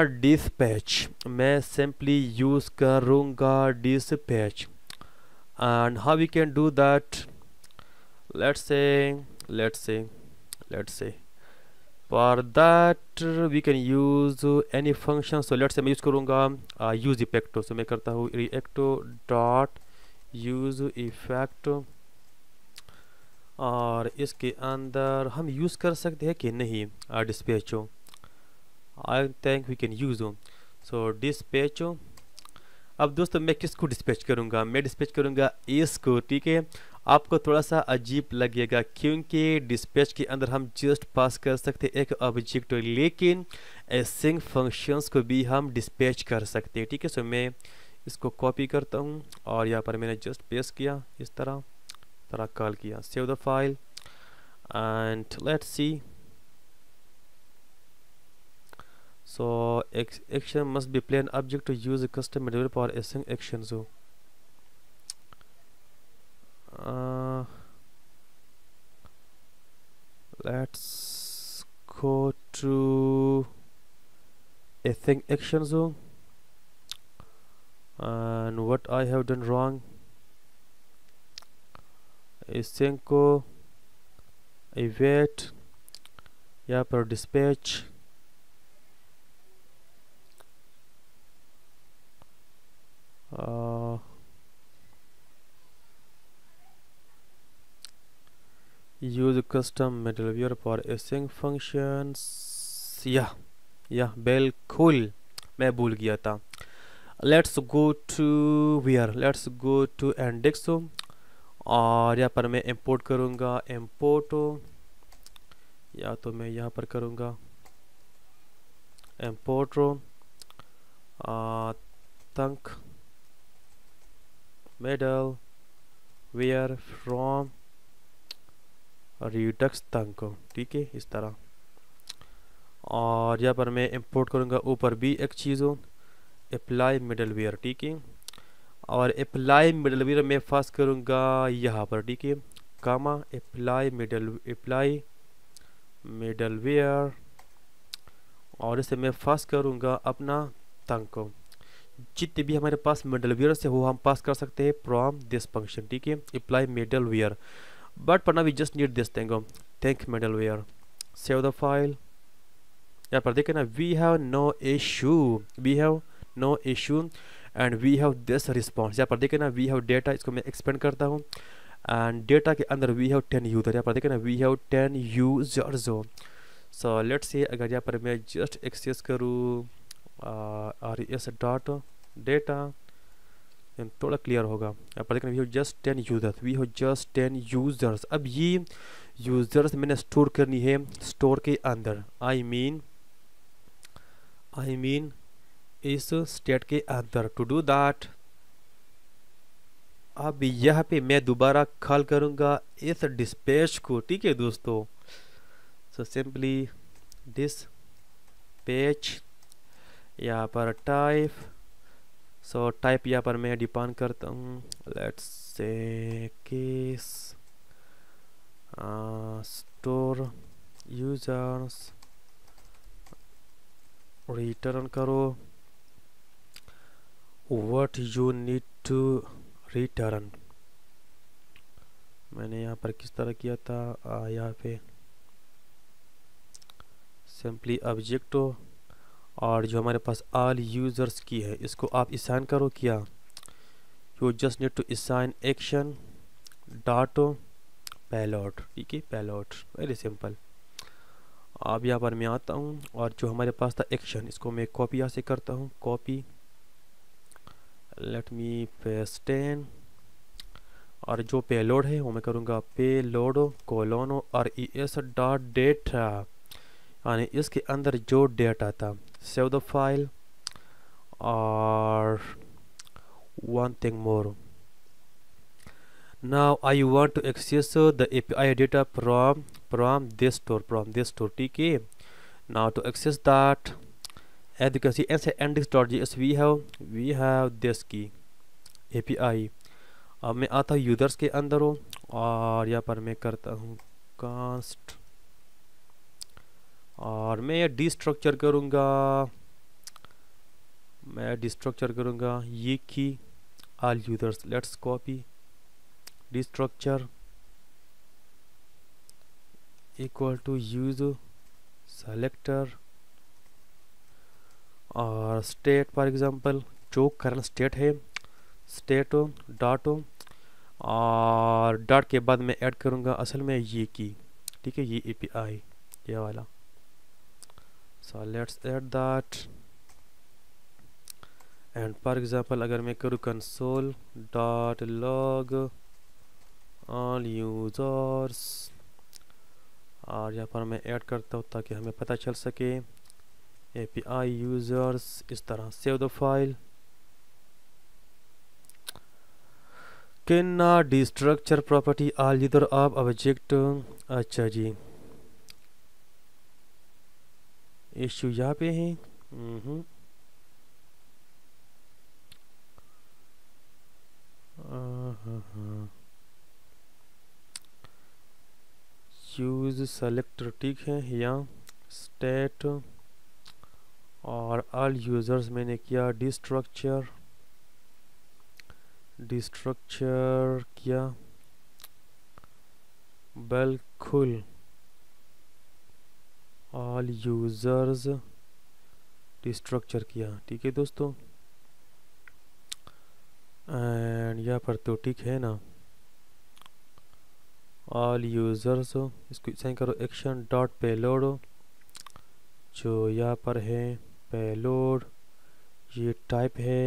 [SPEAKER 1] पैच मैं सिंपली यूज़ करूँगा fetch and how we can do that let's say let's say let's say for that we can use any function so let's say मैं use करूँगा uh, use effecto so मैं करता हूँ effecto dot use effecto और इसके अंदर हम use कर सकते हैं कि नहीं dispatch I think we can use so dispatch अब दोस्तों मैं किसको डिस्पैच करूँगा मैं डिस्पैच करूँगा इसको ठीक है आपको थोड़ा सा अजीब लगेगा क्योंकि डिस्पैच के अंदर हम जस्ट पास कर सकते एक ऑब्जेक्ट लेकिन एसिंग फंक्शंस को भी हम डिस्पैच कर सकते हैं ठीक है सो मैं इसको कॉपी करता हूँ और यहाँ पर मैंने जस्ट पेस्ट किया इस तरह तरह कॉल किया save the file and let see so action must be plain object to use use a custom material for Uh, let's go to a thing action zone and what I have done wrong is Senko event. yeah per dispatch uh, use custom middleware for async functions yeah yeah बिल्कुल मैं भूल गया था let's go to where let's go to andexo और यहाँ पर मैं import करूँगा import या तो मैं यहाँ पर करूँगा import tank middle where from redux thunk को ठीक है इस तरह और यहाँ पर मैं इंपोर्ट करूँगा ऊपर भी एक चीज़ हो अप्लाई मिडलवेयर ठीक है और अप्लाई मिडलवेयर मैं फर्स्ट करूँगा यहाँ पर ठीक है comma apply middle apply middleware और इसे मैं फर्स्ट करूँगा अपना तंग को जितने भी हमारे पास मिडल वेयर से हो हम पास कर सकते हैं प्रॉम दिस फंक्शन ठीक है apply middleware but for now we just need this tango um, thank middleware save the file यहाँ पर देखें ना we have no issue we have no issue and we have this response यहाँ पर देखें ना वी हैव डेटा इसको मैं एक्सप्लेन करता हूँ एंड डेटा के अंदर वी हैव टेन यूजर यहाँ पर देखें ना we have ten users so let's say अगर यहाँ पर मैं जस्ट एक्सेस करूँ आर एस डॉट डेटा थोड़ा क्लियर होगा आप पर we have just ten users we हो जस्ट टेन यूज़र्स अब ये यूज़र्स मैंने स्टोर करनी है स्टोर के अंदर आई मीन आई मीन इस स्टेट के अंदर टू डू दैट अब यहाँ पे मैं दोबारा खाल करूँगा इस डिस्पैच को ठीक है दोस्तों सो सिंपली डिस पेच यहाँ पर टाइप सो so, टाइप यहाँ पर मैं डिपान करता हूँ let's say case store users return करो what you need to return मैंने यहाँ पर किस तरह किया था यहाँ पे सिंपली ऑब्जेक्ट हो और जो हमारे पास आल यूज़र्स की है इसको आप इसाइन करो क्या you just need to assign action dot payload ठीक है पैलॉट वेरी सिंपल अब यहाँ पर मैं आता हूँ और जो हमारे पास था एक्शन इसको मैं कॉपी यहाँ से करता हूँ कॉपी लेट मी पेस्टेन और जो पे लोड है वो मैं करूँगा पे लोडो कोलोनो और ई एस डॉट डेटा यानी इसके अंदर जो डेटा था save the file or one thing more now I want to access uh, the API data from from this store from this store TK now to access that as you can see inside index.js we have we have this key API अब मैं आता हूँ users के अंदर हो और यहाँ पर मैं करता हूँ कास्ट और मैं ये डिस्ट्रक्चर करूँगा मैं डिस्ट्रक्चर करूँगा ये की all users let's copy destructure equal to use selector और स्टेट फॉर एग्जांपल जो करंट स्टेट है स्टेट डॉट और डॉट के बाद मैं ऐड करूँगा असल में ये की ठीक है ये एपीआई ये वाला so let's add that and for example अगर मैं करूँ console dot log all users और यहाँ पर मैं ऐड करता हूँ ताकि हमें पता चल सके ए पी आई यूज़र्स इस तरह सेव द फाइल कैन ना डिस्ट्रक्चर प्रॉपर्टी आल जिधर आप ऑब्जेक्ट अच्छा जी इश्यू यहाँ पे है चूज सेलेक्टर ठीक है या स्टेट और ऑल यूज़र्स मैंने किया डिस्ट्रक्चर डिस्ट्रक्चर किया बिल्कुल ऑल यूज़र्स डिस्ट्रक्चर किया ठीक है दोस्तों एंड यहाँ पर तो ठीक है ना ऑल यूज़र्स इसको साइन करो एक्शन डॉट पेलोड जो यहाँ पर है पेलोड ये टाइप है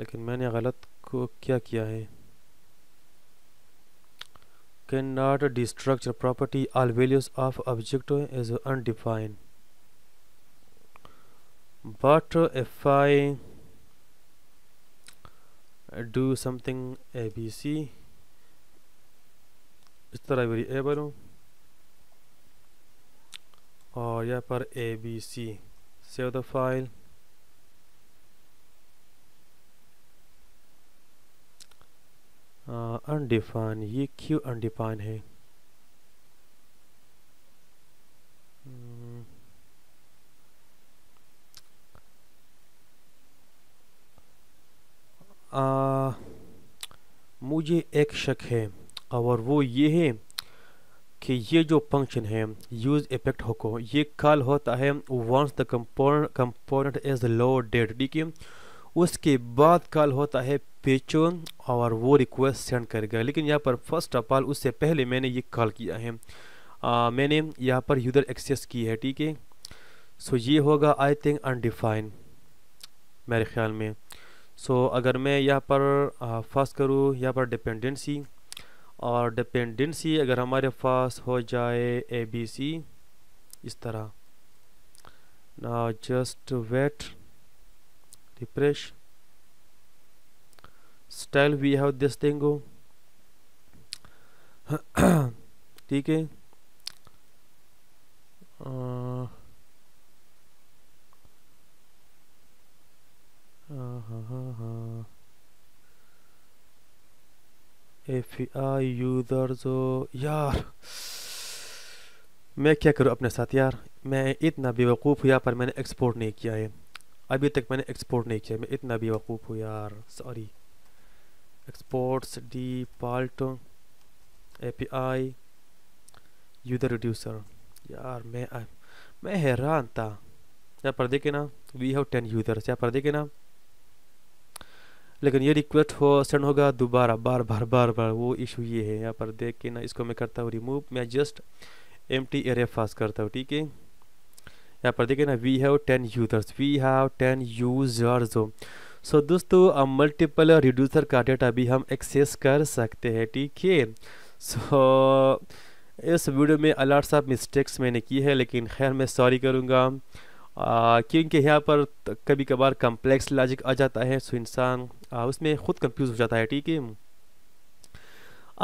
[SPEAKER 1] लेकिन मैंने गलत को क्या किया है cannot destruct property all values of object is undefined but if I do something abc इस तरह वेरिएबल Or yeah, यहाँ ABC, save the file. Undefined ये क्यों अनडिफाइन है आ, मुझे एक शक है और वो ये है कि ये जो फंक्शन है यूज इफेक्ट होको ये कॉल होता है once the component is loaded ठीक है उसके बाद कॉल होता है पेचो और वो रिक्वेस्ट सेंड करेगा लेकिन यहाँ पर फर्स्ट ऑफ ऑल उससे पहले मैंने ये कॉल किया है आ, मैंने यहाँ पर यूज़र एक्सेस की है ठीक है सो ये होगा आई थिंक अनडिफाइन मेरे ख्याल में सो अगर मैं यहाँ पर फर्स्ट करूँ यहाँ पर डिपेंडेंसी और डिपेंडेंसी अगर हमारे पास हो जाए ए बी सी इस तरह ना just wait refresh style we have this thing go ठीक है एफ आई यूजर जो यार मैं क्या करूँ अपने साथ यार मैं इतना बेवकूफ़ हूँ यहाँ पर मैंने एक्सपोर्ट नहीं किया है अभी तक मैंने एक्सपोर्ट नहीं किया मैं इतना बेवकूफ़ हूँ यार sorry exports default API user reducer यार मैं आ, मैं हैरान था यहाँ पर देखे ना वी हैव टेन यूजर्स यहाँ पर देखे ना लेकिन ये रिक्वेस्ट हो सेंड होगा दोबारा बार बार बार बार वो इशू ये है यहाँ पर देख के ना इसको मैं करता हूँ रिमूव मैं just empty array fast करता हूँ ठीक है यहाँ पर देखे ना we have ten users we have ten users so so, दोस्तों मल्टीपल रिड्यूसर का डेटा भी हम एक्सेस कर सकते हैं ठीक है सो इस वीडियो में अलर्ट साहब मिस्टेक्स मैंने की है लेकिन खैर मैं सॉरी करूँगा क्योंकि यहाँ पर कभी कभार कम्प्लेक्स लॉजिक आ जाता है सो इंसान उसमें खुद कंफ्यूज हो जाता है ठीक है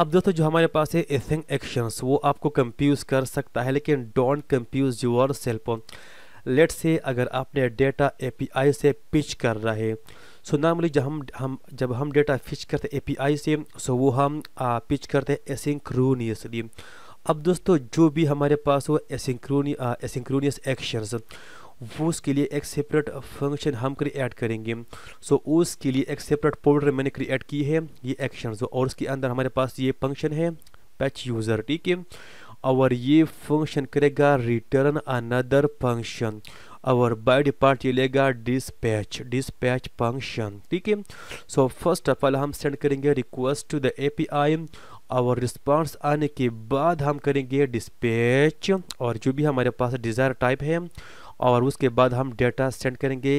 [SPEAKER 1] अब दोस्तों जो हमारे पास है एथिंग एक्शंस वो आपको कंफ्यूज कर सकता है लेकिन don't confuse your self let say अगर आपने डेटा एपीआई से पिच कर रहे सो नॉर्मली जब हम हम जब हम डेटा फिच करते हैं एपीआई से सो वो हम पिच करते हैं एसिंक्रोनियसली अब दोस्तों जो भी हमारे पास हो एसिंक्रोनी एसिंक्रोनियस एक्शंस वो उसके लिए एक सेपरेट फंक्शन हम करी करेंगे सो so, उसके लिए एक सेपरेट फोल्डर मैंने क्रिएट की है ये एक्शन और उसके अंदर हमारे पास ये फंक्शन है पैच यूज़र ठीक है और ये फंक्शन करेगा return another function our by डिपार्ट ये लेगा dispatch dispatch function ठीक है सो फर्स्ट ऑफ ऑल हम सेंड करेंगे रिक्वेस्ट टू द एपीआई और रिस्पांस आने के बाद हम करेंगे डिस्पैच और जो भी हमारे पास डिज़ायर टाइप है और उसके बाद हम डेटा सेंड करेंगे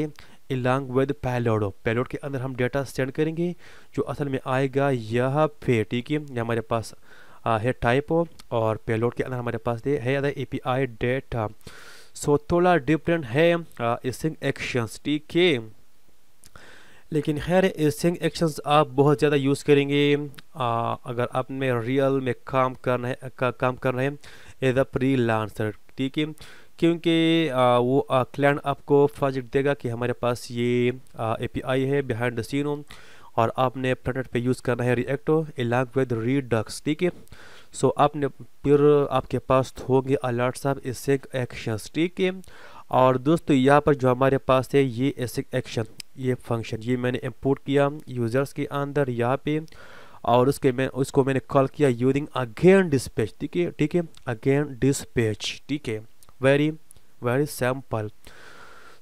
[SPEAKER 1] इलांग विद पैलोड पैलोड के अंदर हम डेटा सेंड करेंगे जो असल में आएगा यह पे ठीक है ये हमारे पास है टाइप और पेलोड के अंदर हमारे पास है ए पी आई डेटा सो थोड़ा डिफरेंट है एसिंग एक्शंस ठीक है लेकिन खैर एसिंग एक्शंस आप बहुत ज़्यादा यूज़ करेंगे आ, अगर आप में रियल में काम करना है का, काम करना है एज अ प्री लांसर ठीक है क्योंकि वो क्लाइंट आपको प्रोजेक्ट देगा कि हमारे पास ये ए पी आई है बिहाइंड द सीन और आपने फ्रंट पे यूज़ करना है रिएक्टो ए लैंग्वेज रीडक्स ठीक है सो आपने फिर आपके पास तो होंगे अलर्ट साहब इससे एक्शंस ठीक है और दोस्तों यहाँ पर जो हमारे पास है ये ऐसे एक्शन ये फंक्शन ये मैंने इम्पोर्ट किया यूज़र्स के अंदर यहाँ पे और उसके मैं उसको मैंने कॉल किया यूजिंग अगेन डिस्पैच ठीक है ठीक है अगेन डिस्पैच ठीक है very very simple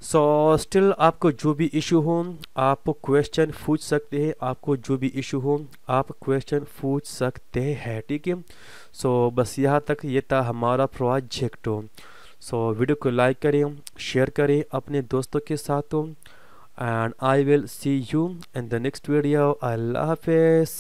[SPEAKER 1] so so, still आपको जो भी इशू हो आप क्वेश्चन पूछ सकते हैं आपको जो भी इशू हो आप क्वेश्चन पूछ सकते हैं ठीक है सो so, बस यहाँ तक ये था हमारा प्रोजेक्ट हो सो so, वीडियो को लाइक करें शेयर करें अपने दोस्तों के साथ हो and I will see you in the next video अल्लाह हाफिज़